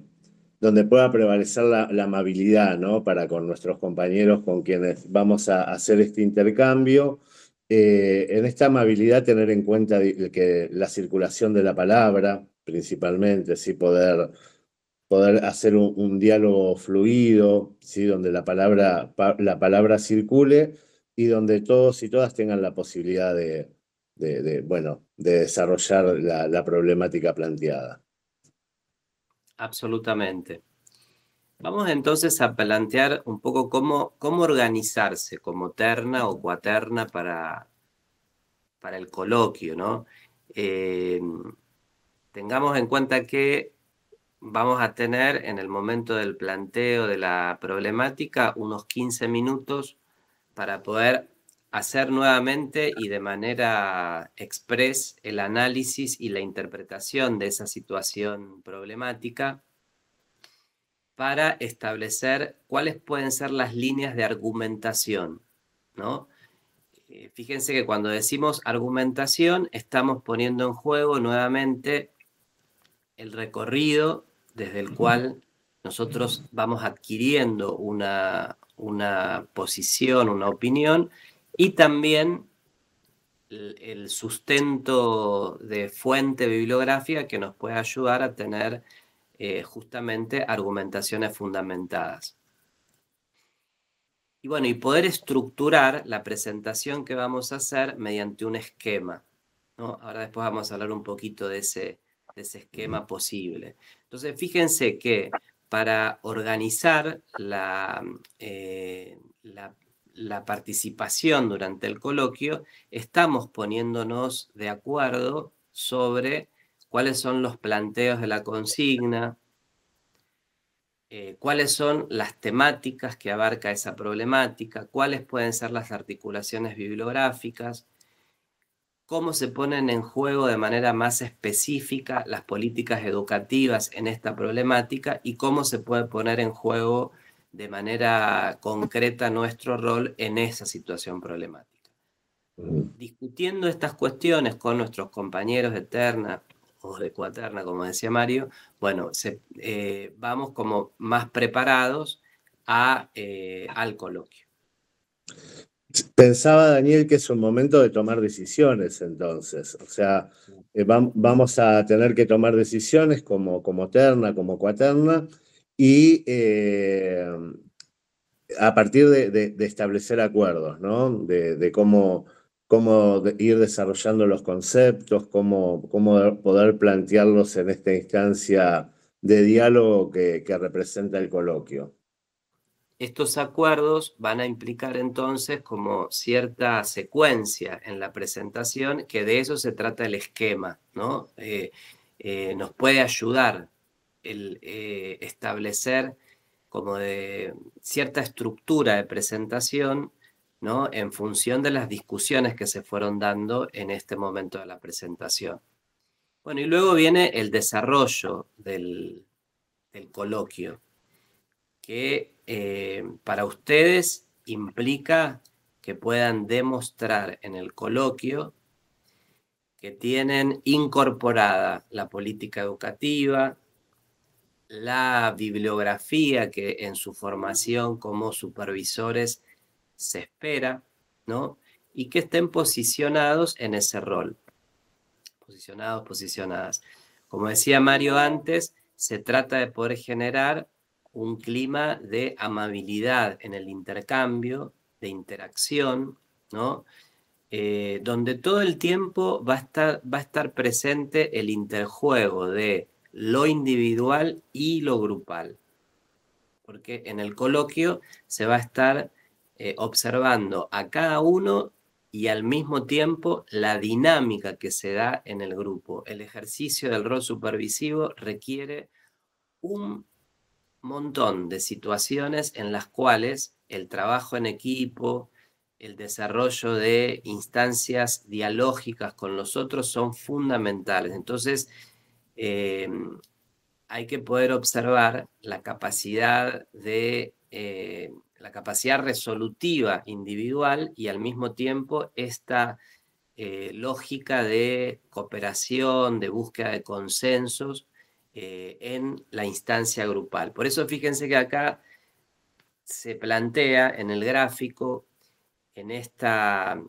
donde pueda prevalecer la, amabilidad, Para con nuestros compañeros con quienes vamos a hacer este intercambio. Eh, en esta amabilidad tener en cuenta que la circulación de la palabra, principalmente, ¿sí? poder, poder hacer un, diálogo fluido, ¿sí? donde la palabra, la palabra circule y donde todos y todas tengan la posibilidad de, bueno, de desarrollar la problemática planteada. Absolutamente. Vamos entonces a plantear un poco cómo, cómo organizarse como terna o cuaterna para, para el coloquio, ¿no? Eh, tengamos en cuenta que vamos a tener en el momento del planteo de la problemática unos 15 minutos para poder hacer nuevamente y de manera express el análisis y la interpretación de esa situación problemática para establecer cuáles pueden ser las líneas de argumentación, eh, Fíjense que cuando decimos argumentación estamos poniendo en juego nuevamente el recorrido desde el cual nosotros vamos adquiriendo una, una posición, una opinión, y también el, sustento de fuente bibliográfica que nos puede ayudar a tener eh, justamente argumentaciones fundamentadas. Y bueno, y poder estructurar la presentación que vamos a hacer mediante un esquema. Ahora después vamos a hablar un poquito de ese, ese esquema posible. Entonces, fíjense que para organizar la, presentación eh, la participación durante el coloquio, estamos poniéndonos de acuerdo sobre cuáles son los planteos de la consigna, eh, cuáles son las temáticas que abarca esa problemática, cuáles pueden ser las articulaciones bibliográficas, cómo se ponen en juego de manera más específica las políticas educativas en esta problemática y cómo se puede poner en juego de manera concreta nuestro rol en esa situación problemática. Mm. Discutiendo estas cuestiones con nuestros compañeros de terna o de cuaterna, como decía Mario, bueno, eh, vamos como más preparados a, eh, al coloquio. Pensaba, Daniel, que es un momento de tomar decisiones entonces. O sea, eh, vamos a tener que tomar decisiones como, como terna, como cuaterna, y eh, a partir de, establecer acuerdos, ¿no? De, cómo, cómo ir desarrollando los conceptos, cómo, cómo, poder plantearlos en esta instancia de diálogo que, representa el coloquio. Estos acuerdos van a implicar entonces como cierta secuencia en la presentación, que de eso se trata el esquema, ¿no? Eh, eh, nos puede ayudar el eh, establecer como de cierta estructura de presentación, ¿no? En función de las discusiones que se fueron dando en este momento de la presentación. Bueno, y luego viene el desarrollo del, coloquio, que eh, para ustedes implica que puedan demostrar en el coloquio que tienen incorporada la política educativa, la bibliografía que en su formación como supervisores se espera, ¿no? Y que estén posicionados en ese rol. Posicionados, posicionadas. Como decía Mario antes, se trata de poder generar un clima de amabilidad en el intercambio, de interacción, ¿no? Eh, donde todo el tiempo va a estar presente el interjuego de lo individual y lo grupal. Porque en el coloquio se va a estar eh, observando a cada uno y al mismo tiempo la dinámica que se da en el grupo. El ejercicio del rol supervisivo requiere un montón de situaciones en las cuales el trabajo en equipo, el desarrollo de instancias dialógicas con los otros son fundamentales. Entonces, eh, hay que poder observar la capacidad de eh, la capacidad resolutiva individual y al mismo tiempo esta eh, lógica de cooperación, de búsqueda de consensos en la instancia grupal. Por eso fíjense que acá se plantea en el gráfico en esta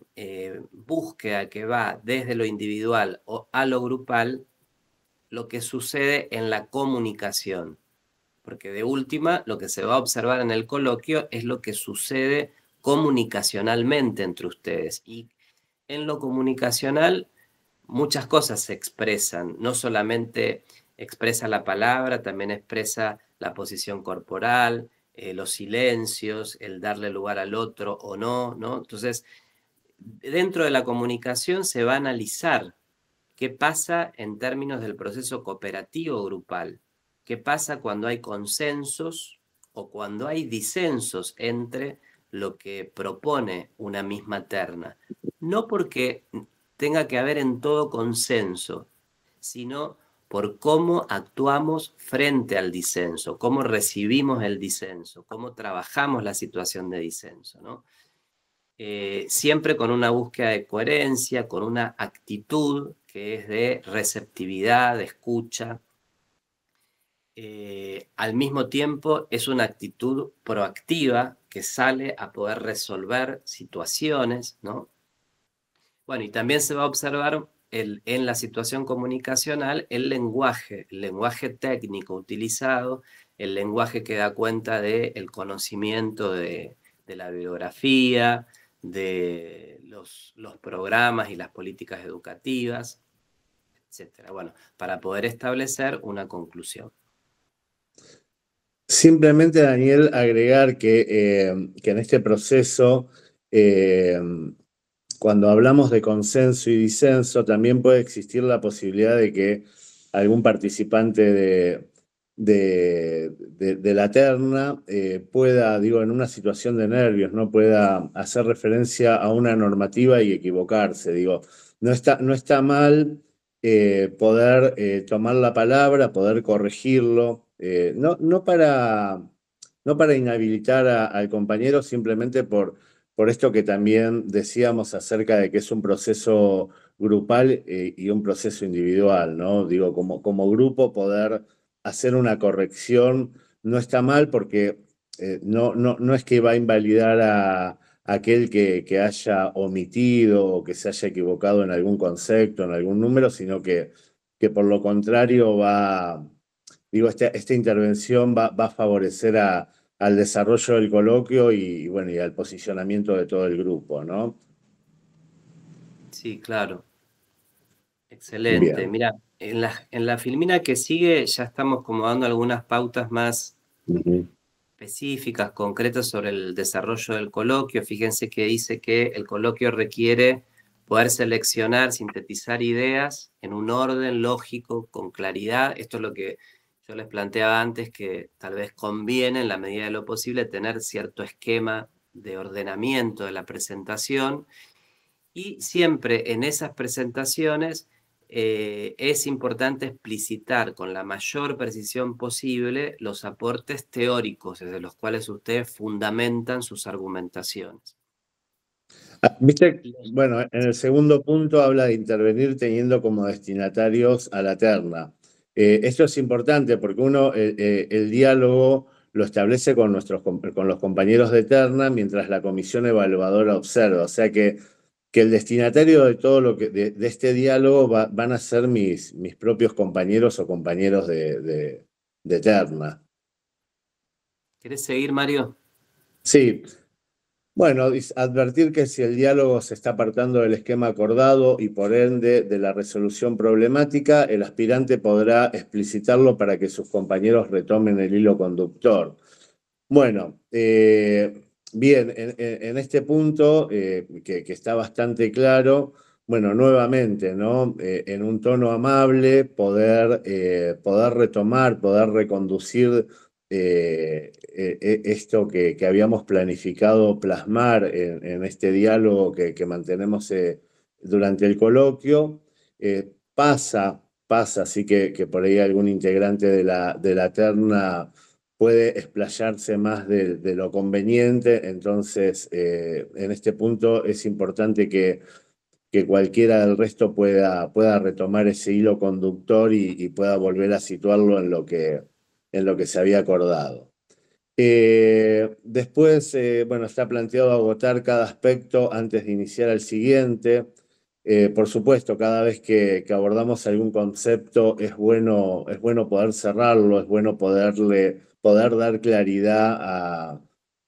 búsqueda que va desde lo individual o a lo grupal, lo que sucede en la comunicación, porque de última lo que se va a observar en el coloquio es lo que sucede comunicacionalmente entre ustedes. Y en lo comunicacional muchas cosas se expresan, no solamente expresa la palabra, también expresa la posición corporal, eh, los silencios, el darle lugar al otro o no, ¿no? Entonces, dentro de la comunicación se va a analizar ¿Qué pasa en términos del proceso cooperativo grupal? ¿Qué pasa cuando hay consensos o cuando hay disensos entre lo que propone una misma terna? No porque tenga que haber en todo consenso, sino por cómo actuamos frente al disenso, cómo recibimos el disenso, cómo trabajamos la situación de disenso, ¿no? Eh, siempre con una búsqueda de coherencia, con una actitud que es de receptividad, de escucha. Eh, al mismo tiempo es una actitud proactiva que sale a poder resolver situaciones, ¿no? Bueno, y también se va a observar en la situación comunicacional el lenguaje, el lenguaje técnico utilizado, el lenguaje que da cuenta del conocimiento de, la biografía, de los, programas y las políticas educativas etcétera. Bueno, para poder establecer una conclusión. Simplemente, Daniel, agregar que, eh, en este proceso, eh, cuando hablamos de consenso y disenso, también puede existir la posibilidad de que algún participante de, la terna eh, pueda, digo, en una situación de nervios, no pueda hacer referencia a una normativa y equivocarse. Digo, no está, no está mal eh, poder eh, tomar la palabra, poder corregirlo, eh, no, no, para, no para inhabilitar al compañero simplemente por, por esto que también decíamos acerca de que es un proceso grupal y un proceso individual, ¿no? Digo, como, como grupo poder hacer una corrección no está mal porque no, no es que va a invalidar a, aquel que, haya omitido o que se haya equivocado en algún concepto, en algún número, sino que, que por lo contrario va, digo, esta, esta intervención va, a favorecer al desarrollo del coloquio y, bueno, y al posicionamiento de todo el grupo, ¿no? Sí, claro. Excelente. Mira, en la, en la filmina que sigue ya estamos como dando algunas pautas más, específicas, concretas sobre el desarrollo del coloquio. Fíjense que dice que el coloquio requiere poder seleccionar, sintetizar ideas en un orden lógico, con claridad. Esto es lo que yo les planteaba antes, que tal vez conviene, en la medida de lo posible, tener cierto esquema de ordenamiento de la presentación y siempre en esas presentaciones eh, es importante explicitar con la mayor precisión posible los aportes teóricos desde los cuales ustedes fundamentan sus argumentaciones. Ah, bueno, en el segundo punto habla de intervenir teniendo como destinatarios a la terna. Eh, esto es importante porque uno, eh, el diálogo lo establece con, nuestros, con los compañeros de terna mientras la comisión evaluadora observa. O sea que que el destinatario de todo lo que de, este diálogo van a ser mis, mis propios compañeros o compañeros de, de, de Terna. ¿Querés seguir, Mario? Sí. Bueno, advertir que si el diálogo se está apartando del esquema acordado y por ende de la resolución problemática, el aspirante podrá explicitarlo para que sus compañeros retomen el hilo conductor. Bueno, eh, Bien, en, este punto, eh, que, está bastante claro, bueno, nuevamente, ¿no? Eh, en un tono amable, poder, eh, poder retomar, poder reconducir esto que, habíamos planificado plasmar en, este diálogo que, mantenemos durante el coloquio. pasa, pasa, así que, por ahí algún integrante de la, de la terna puede explayarse más de, lo conveniente, entonces eh, en este punto es importante que, cualquiera del resto pueda, pueda retomar ese hilo conductor y, pueda volver a situarlo en lo que, en lo que se había acordado. Eh, después, eh, bueno, está planteado agotar cada aspecto antes de iniciar el siguiente. Eh, por supuesto, cada vez que, abordamos algún concepto es bueno, es bueno poder cerrarlo, es bueno poder dar claridad a,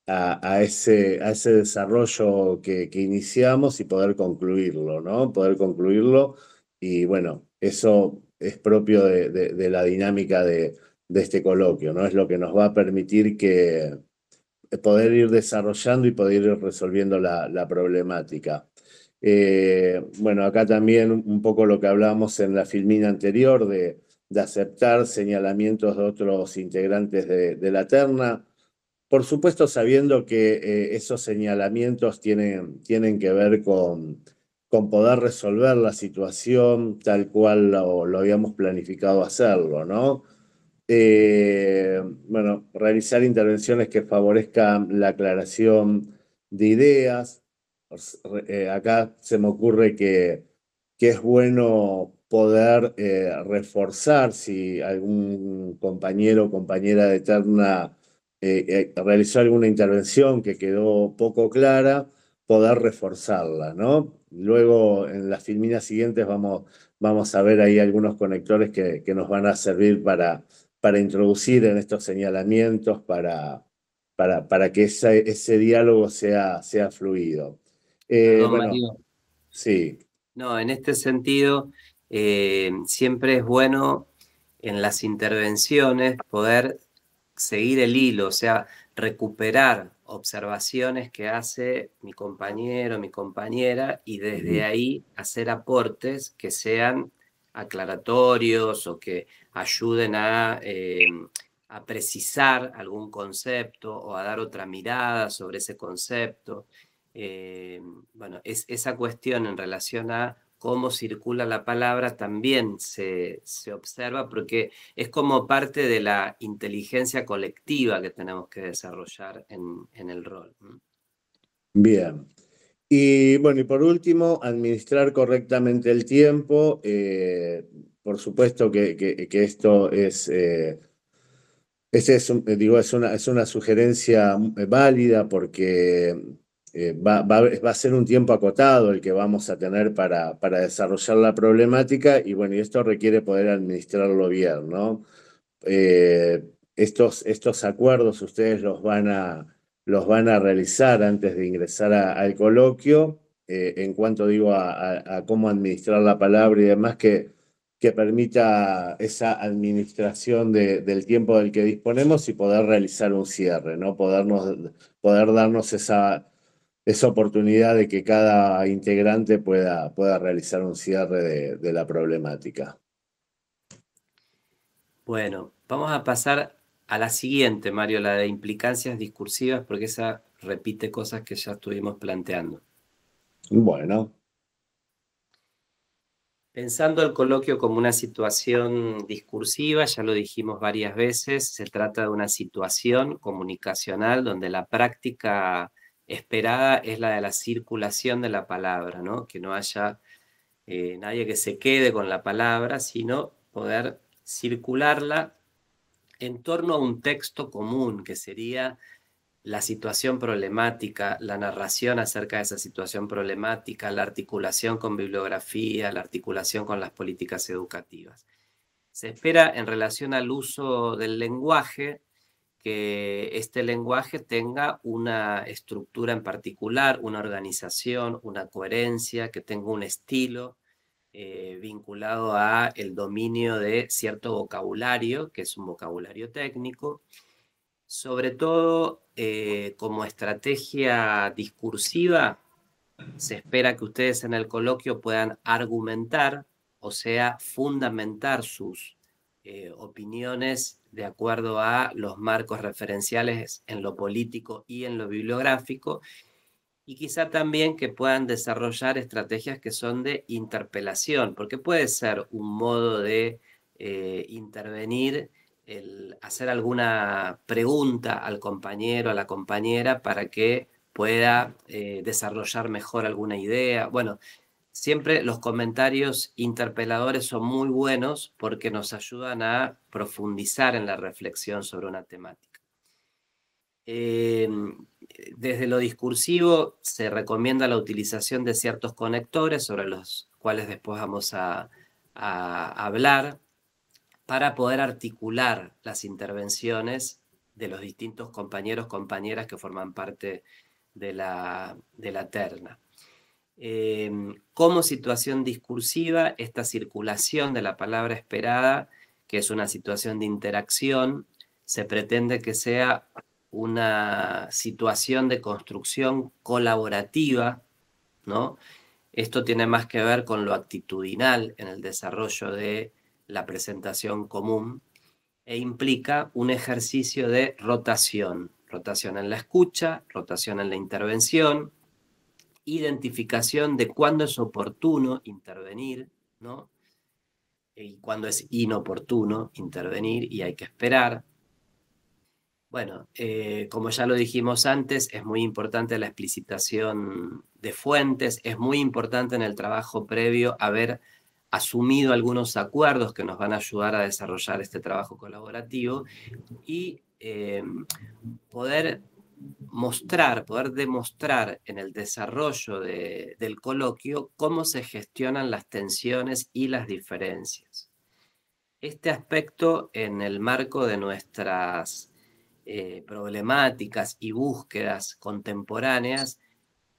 a, ese, desarrollo que, iniciamos y poder concluirlo, ¿no? Poder concluirlo y bueno, eso es propio de, la dinámica de, este coloquio, ¿no? Es lo que nos va a permitir que eh, poder ir desarrollando y poder ir resolviendo la problemática. Eh, bueno, acá también un poco lo que hablábamos en la filmina anterior de, aceptar señalamientos de otros integrantes de, la terna, por supuesto sabiendo que eh, esos señalamientos tienen, tienen que ver con, con poder resolver la situación tal cual lo, habíamos planificado hacerlo, ¿no? Eh, bueno, realizar intervenciones que favorezcan la aclaración de ideas, eh, acá se me ocurre que, que es bueno poder eh, reforzar si algún compañero o compañera de Eterna eh, realizó alguna intervención que quedó poco clara, poder reforzarla, ¿no? Luego en las filminas siguientes vamos, vamos a ver ahí algunos conectores que, nos van a servir para, para introducir en estos señalamientos, para, para, para que ese, ese diálogo sea, sea fluido. Eh, sí. No, en este sentido, eh, siempre es bueno en las intervenciones poder seguir el hilo, o sea, recuperar observaciones que hace mi compañero, mi compañera, y desde ahí hacer aportes que sean aclaratorios o que ayuden eh, a precisar algún concepto o a dar otra mirada sobre ese concepto. Eh, bueno, esa cuestión en relación a cómo circula la palabra también se, observa porque es como parte de la inteligencia colectiva que tenemos que desarrollar en, el rol. Bien. Y bueno, y por último, administrar correctamente el tiempo. Eh, por supuesto que, esto es... Eh, este digo, es una sugerencia válida porque eh, va, a ser un tiempo acotado el que vamos a tener para, para desarrollar la problemática y bueno, esto requiere poder administrarlo bien, ¿no? Eh, estos, estos acuerdos ustedes los van a, los van a realizar antes de ingresar al coloquio, eh, en cuanto digo a, cómo administrar la palabra y demás, que, que permita esa administración del tiempo del que disponemos y poder realizar un cierre, ¿no? Podernos, poder darnos esa esa oportunidad de que cada integrante pueda, pueda realizar un cierre de, de la problemática. Bueno, vamos a pasar a la siguiente, Mario, la de implicancias discursivas, porque esa repite cosas que ya estuvimos planteando. Bueno. Pensando el coloquio como una situación discursiva, ya lo dijimos varias veces, se trata de una situación comunicacional donde la práctica esperada es la de la circulación de la palabra, ¿no? que no haya eh, nadie que se quede con la palabra, sino poder circularla en torno a un texto común, que sería la situación problemática, la narración acerca de esa situación problemática, la articulación con bibliografía, la articulación con las políticas educativas. Se espera en relación al uso del lenguaje que este lenguaje tenga una estructura en particular, una organización, una coherencia, que tenga un estilo eh, vinculado a el dominio de cierto vocabulario, que es un vocabulario técnico, sobre todo eh, como estrategia discursiva, se espera que ustedes en el coloquio puedan argumentar, o sea, fundamentar sus eh, opiniones de acuerdo a los marcos referenciales en lo político y en lo bibliográfico, y quizá también que puedan desarrollar estrategias que son de interpelación, porque puede ser un modo de eh, intervenir hacer alguna pregunta al compañero, a la compañera, para que pueda eh, desarrollar mejor alguna idea. Bueno, siempre los comentarios interpeladores son muy buenos porque nos ayudan a profundizar en la reflexión sobre una temática. Eh, desde lo discursivo se recomienda la utilización de ciertos conectores sobre los cuales después vamos a, hablar para poder articular las intervenciones de los distintos compañeros, compañeras que forman parte de la terna. Em, como situación discursiva esta circulación de la palabra esperada, que es una situación de interacción, se pretende que sea una situación de construcción colaborativa, ¿no? Esto tiene más que ver con lo actitudinal en el desarrollo de la presentación común e implica un ejercicio de rotación, rotación en la escucha, rotación en la intervención, identificación de cuándo es oportuno intervenir, ¿no? Y cuándo es inoportuno intervenir y hay que esperar. Bueno, eh, como ya lo dijimos antes, es muy importante la explicitación de fuentes, es muy importante en el trabajo previo haber asumido algunos acuerdos que nos van a ayudar a desarrollar este trabajo colaborativo y eh, poder mostrar, poder demostrar en el desarrollo del coloquio cómo se gestionan las tensiones y las diferencias. Este aspecto en el marco de nuestras eh, problemáticas y búsquedas contemporáneas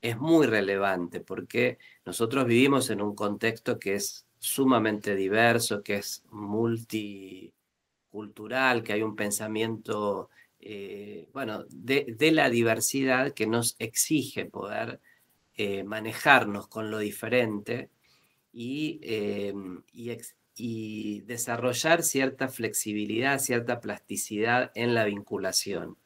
es muy relevante porque nosotros vivimos en un contexto que es sumamente diverso, que es multicultural, que hay un pensamiento eh, bueno, de, la diversidad que nos exige poder eh, manejarnos con lo diferente eh, y, desarrollar cierta flexibilidad, cierta plasticidad en la vinculación.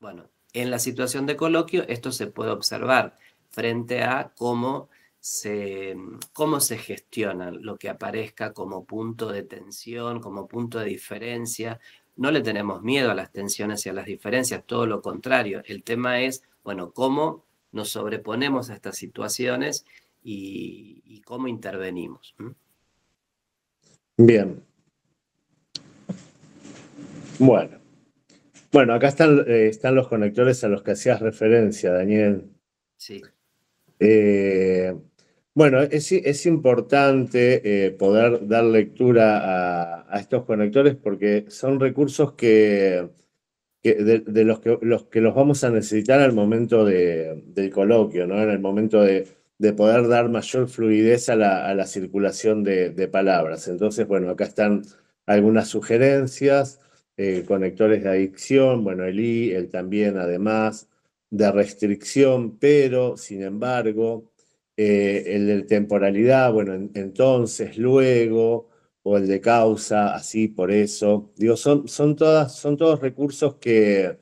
Bueno, en la situación de coloquio esto se puede observar frente a cómo se, cómo se gestiona lo que aparezca como punto de tensión, como punto de diferencia, no le tenemos miedo a las tensiones y a las diferencias, todo lo contrario. El tema es, bueno, cómo nos sobreponemos a estas situaciones y, cómo intervenimos. Bien. Bueno. Bueno, acá están, eh, están los conectores a los que hacías referencia, Daniel. Sí. Eh, bueno, es, importante eh, poder dar lectura a, estos conectores porque son recursos que, de, los que los vamos a necesitar al momento del coloquio, ¿no? En el momento de, poder dar mayor fluidez a la, circulación de, palabras. Entonces, bueno, acá están algunas sugerencias, eh, conectores de adicción, bueno, el I, el también, además, de restricción, pero, sin embargo, eh, el de temporalidad, bueno, entonces, luego, o el de causa, así, por eso. Digo, son, son todos recursos que,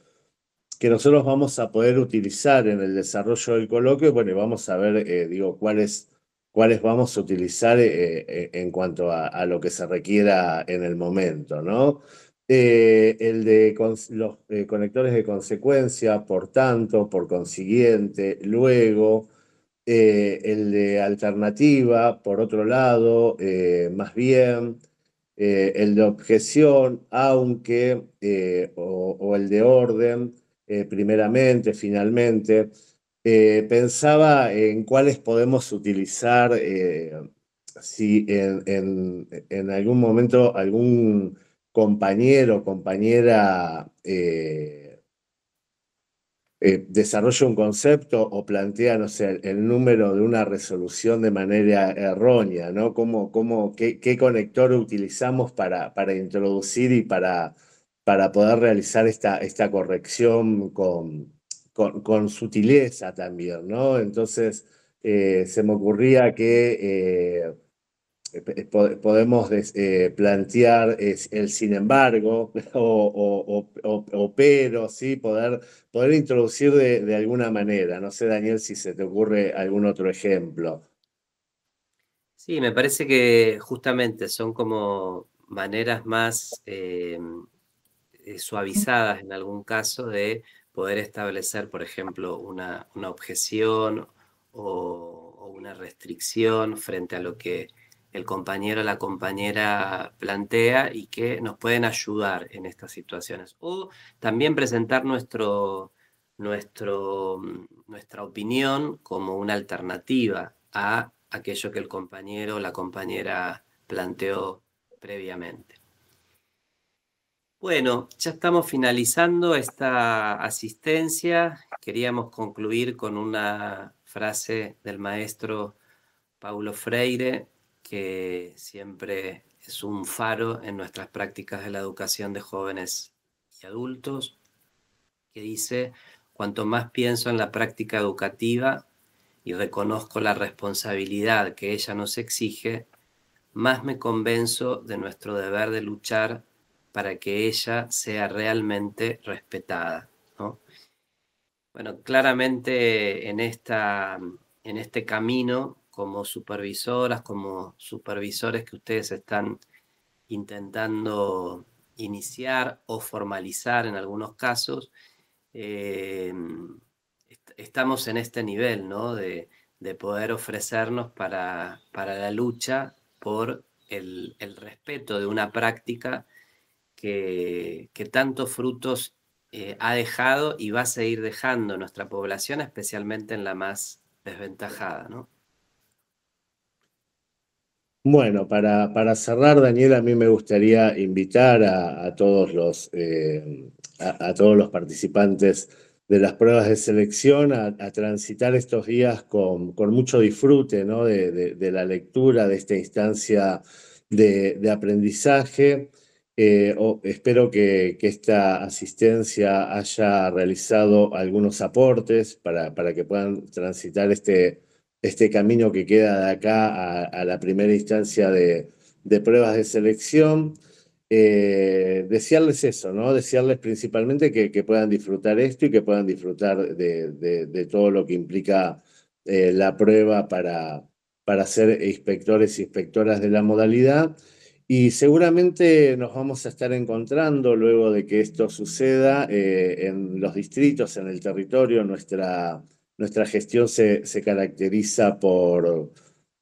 que nosotros vamos a poder utilizar en el desarrollo del coloquio, bueno, y vamos a ver, eh, digo, cuáles cuáles vamos a utilizar eh, en cuanto a, lo que se requiera en el momento, ¿no? el de los conectores de consecuencia, por tanto, por consiguiente, luego, eh, el de alternativa, por otro lado, eh, más bien, eh, el de objeción, aunque, o, el de orden, primeramente, finalmente. pensaba en cuáles podemos utilizar si en, algún momento algún compañero o compañera eh, desarrolla un concepto o plantea, no sé, el, número de una resolución de manera errónea, ¿no? ¿Cómo, qué, conector utilizamos para, para introducir y para, para poder realizar esta, esta corrección con, con, sutileza también, ¿no? Entonces, eh, se me ocurría que... Eh, eh, podemos eh, plantear eh, el sin embargo o, pero, ¿sí? Poder, poder introducir de, alguna manera. No sé, Daniel, si se te ocurre algún otro ejemplo. Sí, me parece que justamente son como maneras más em, suavizadas en algún caso de poder establecer, por ejemplo, una objeción o, una restricción frente a lo que el compañero o la compañera plantea y que nos pueden ayudar en estas situaciones. O también presentar nuestro, nuestra opinión como una alternativa a aquello que el compañero o la compañera planteó previamente. Bueno, ya estamos finalizando esta asistencia. Queríamos concluir con una frase del maestro Paulo Freire que siempre es un faro en nuestras prácticas de la educación de jóvenes y adultos, que dice, cuanto más pienso en la práctica educativa y reconozco la responsabilidad que ella nos exige, más me convenzo de nuestro deber de luchar para que ella sea realmente respetada. Bueno, claramente en, esta, en este camino como supervisoras, como supervisores que ustedes están intentando iniciar o formalizar en algunos casos, eh, estamos en este nivel, ¿no? De, poder ofrecernos para, la lucha por el, respeto de una práctica que, tantos frutos eh, ha dejado y va a seguir dejando nuestra población, especialmente en la más desventajada, ¿no? Bueno, para, para, cerrar, Daniel, a mí me gustaría invitar a, todos, los, eh, a, todos los participantes de las pruebas de selección a, transitar estos días con, mucho disfrute de, la lectura, de esta instancia de, aprendizaje. Eh, espero que, esta asistencia haya realizado algunos aportes para, para que puedan transitar este este camino que queda de acá a, la primera instancia de, pruebas de selección. Eh, desearles eso, ¿no? Desearles principalmente que, puedan disfrutar esto y que puedan disfrutar de, todo lo que implica eh, la prueba para, para ser inspectores e inspectoras de la modalidad. Y seguramente nos vamos a estar encontrando luego de que esto suceda eh, en los distritos, en el territorio, nuestra nuestra gestión se, caracteriza por,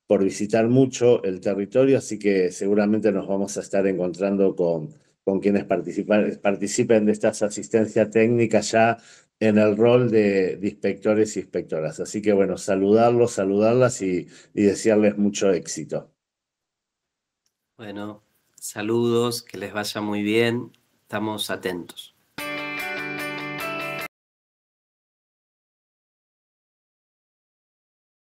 por visitar mucho el territorio, así que seguramente nos vamos a estar encontrando con, con quienes participen de estas asistencias técnicas ya en el rol de, inspectores e inspectoras. Así que bueno, saludarlos, saludarlas y, desearles mucho éxito. Bueno, saludos, que les vaya muy bien, estamos atentos.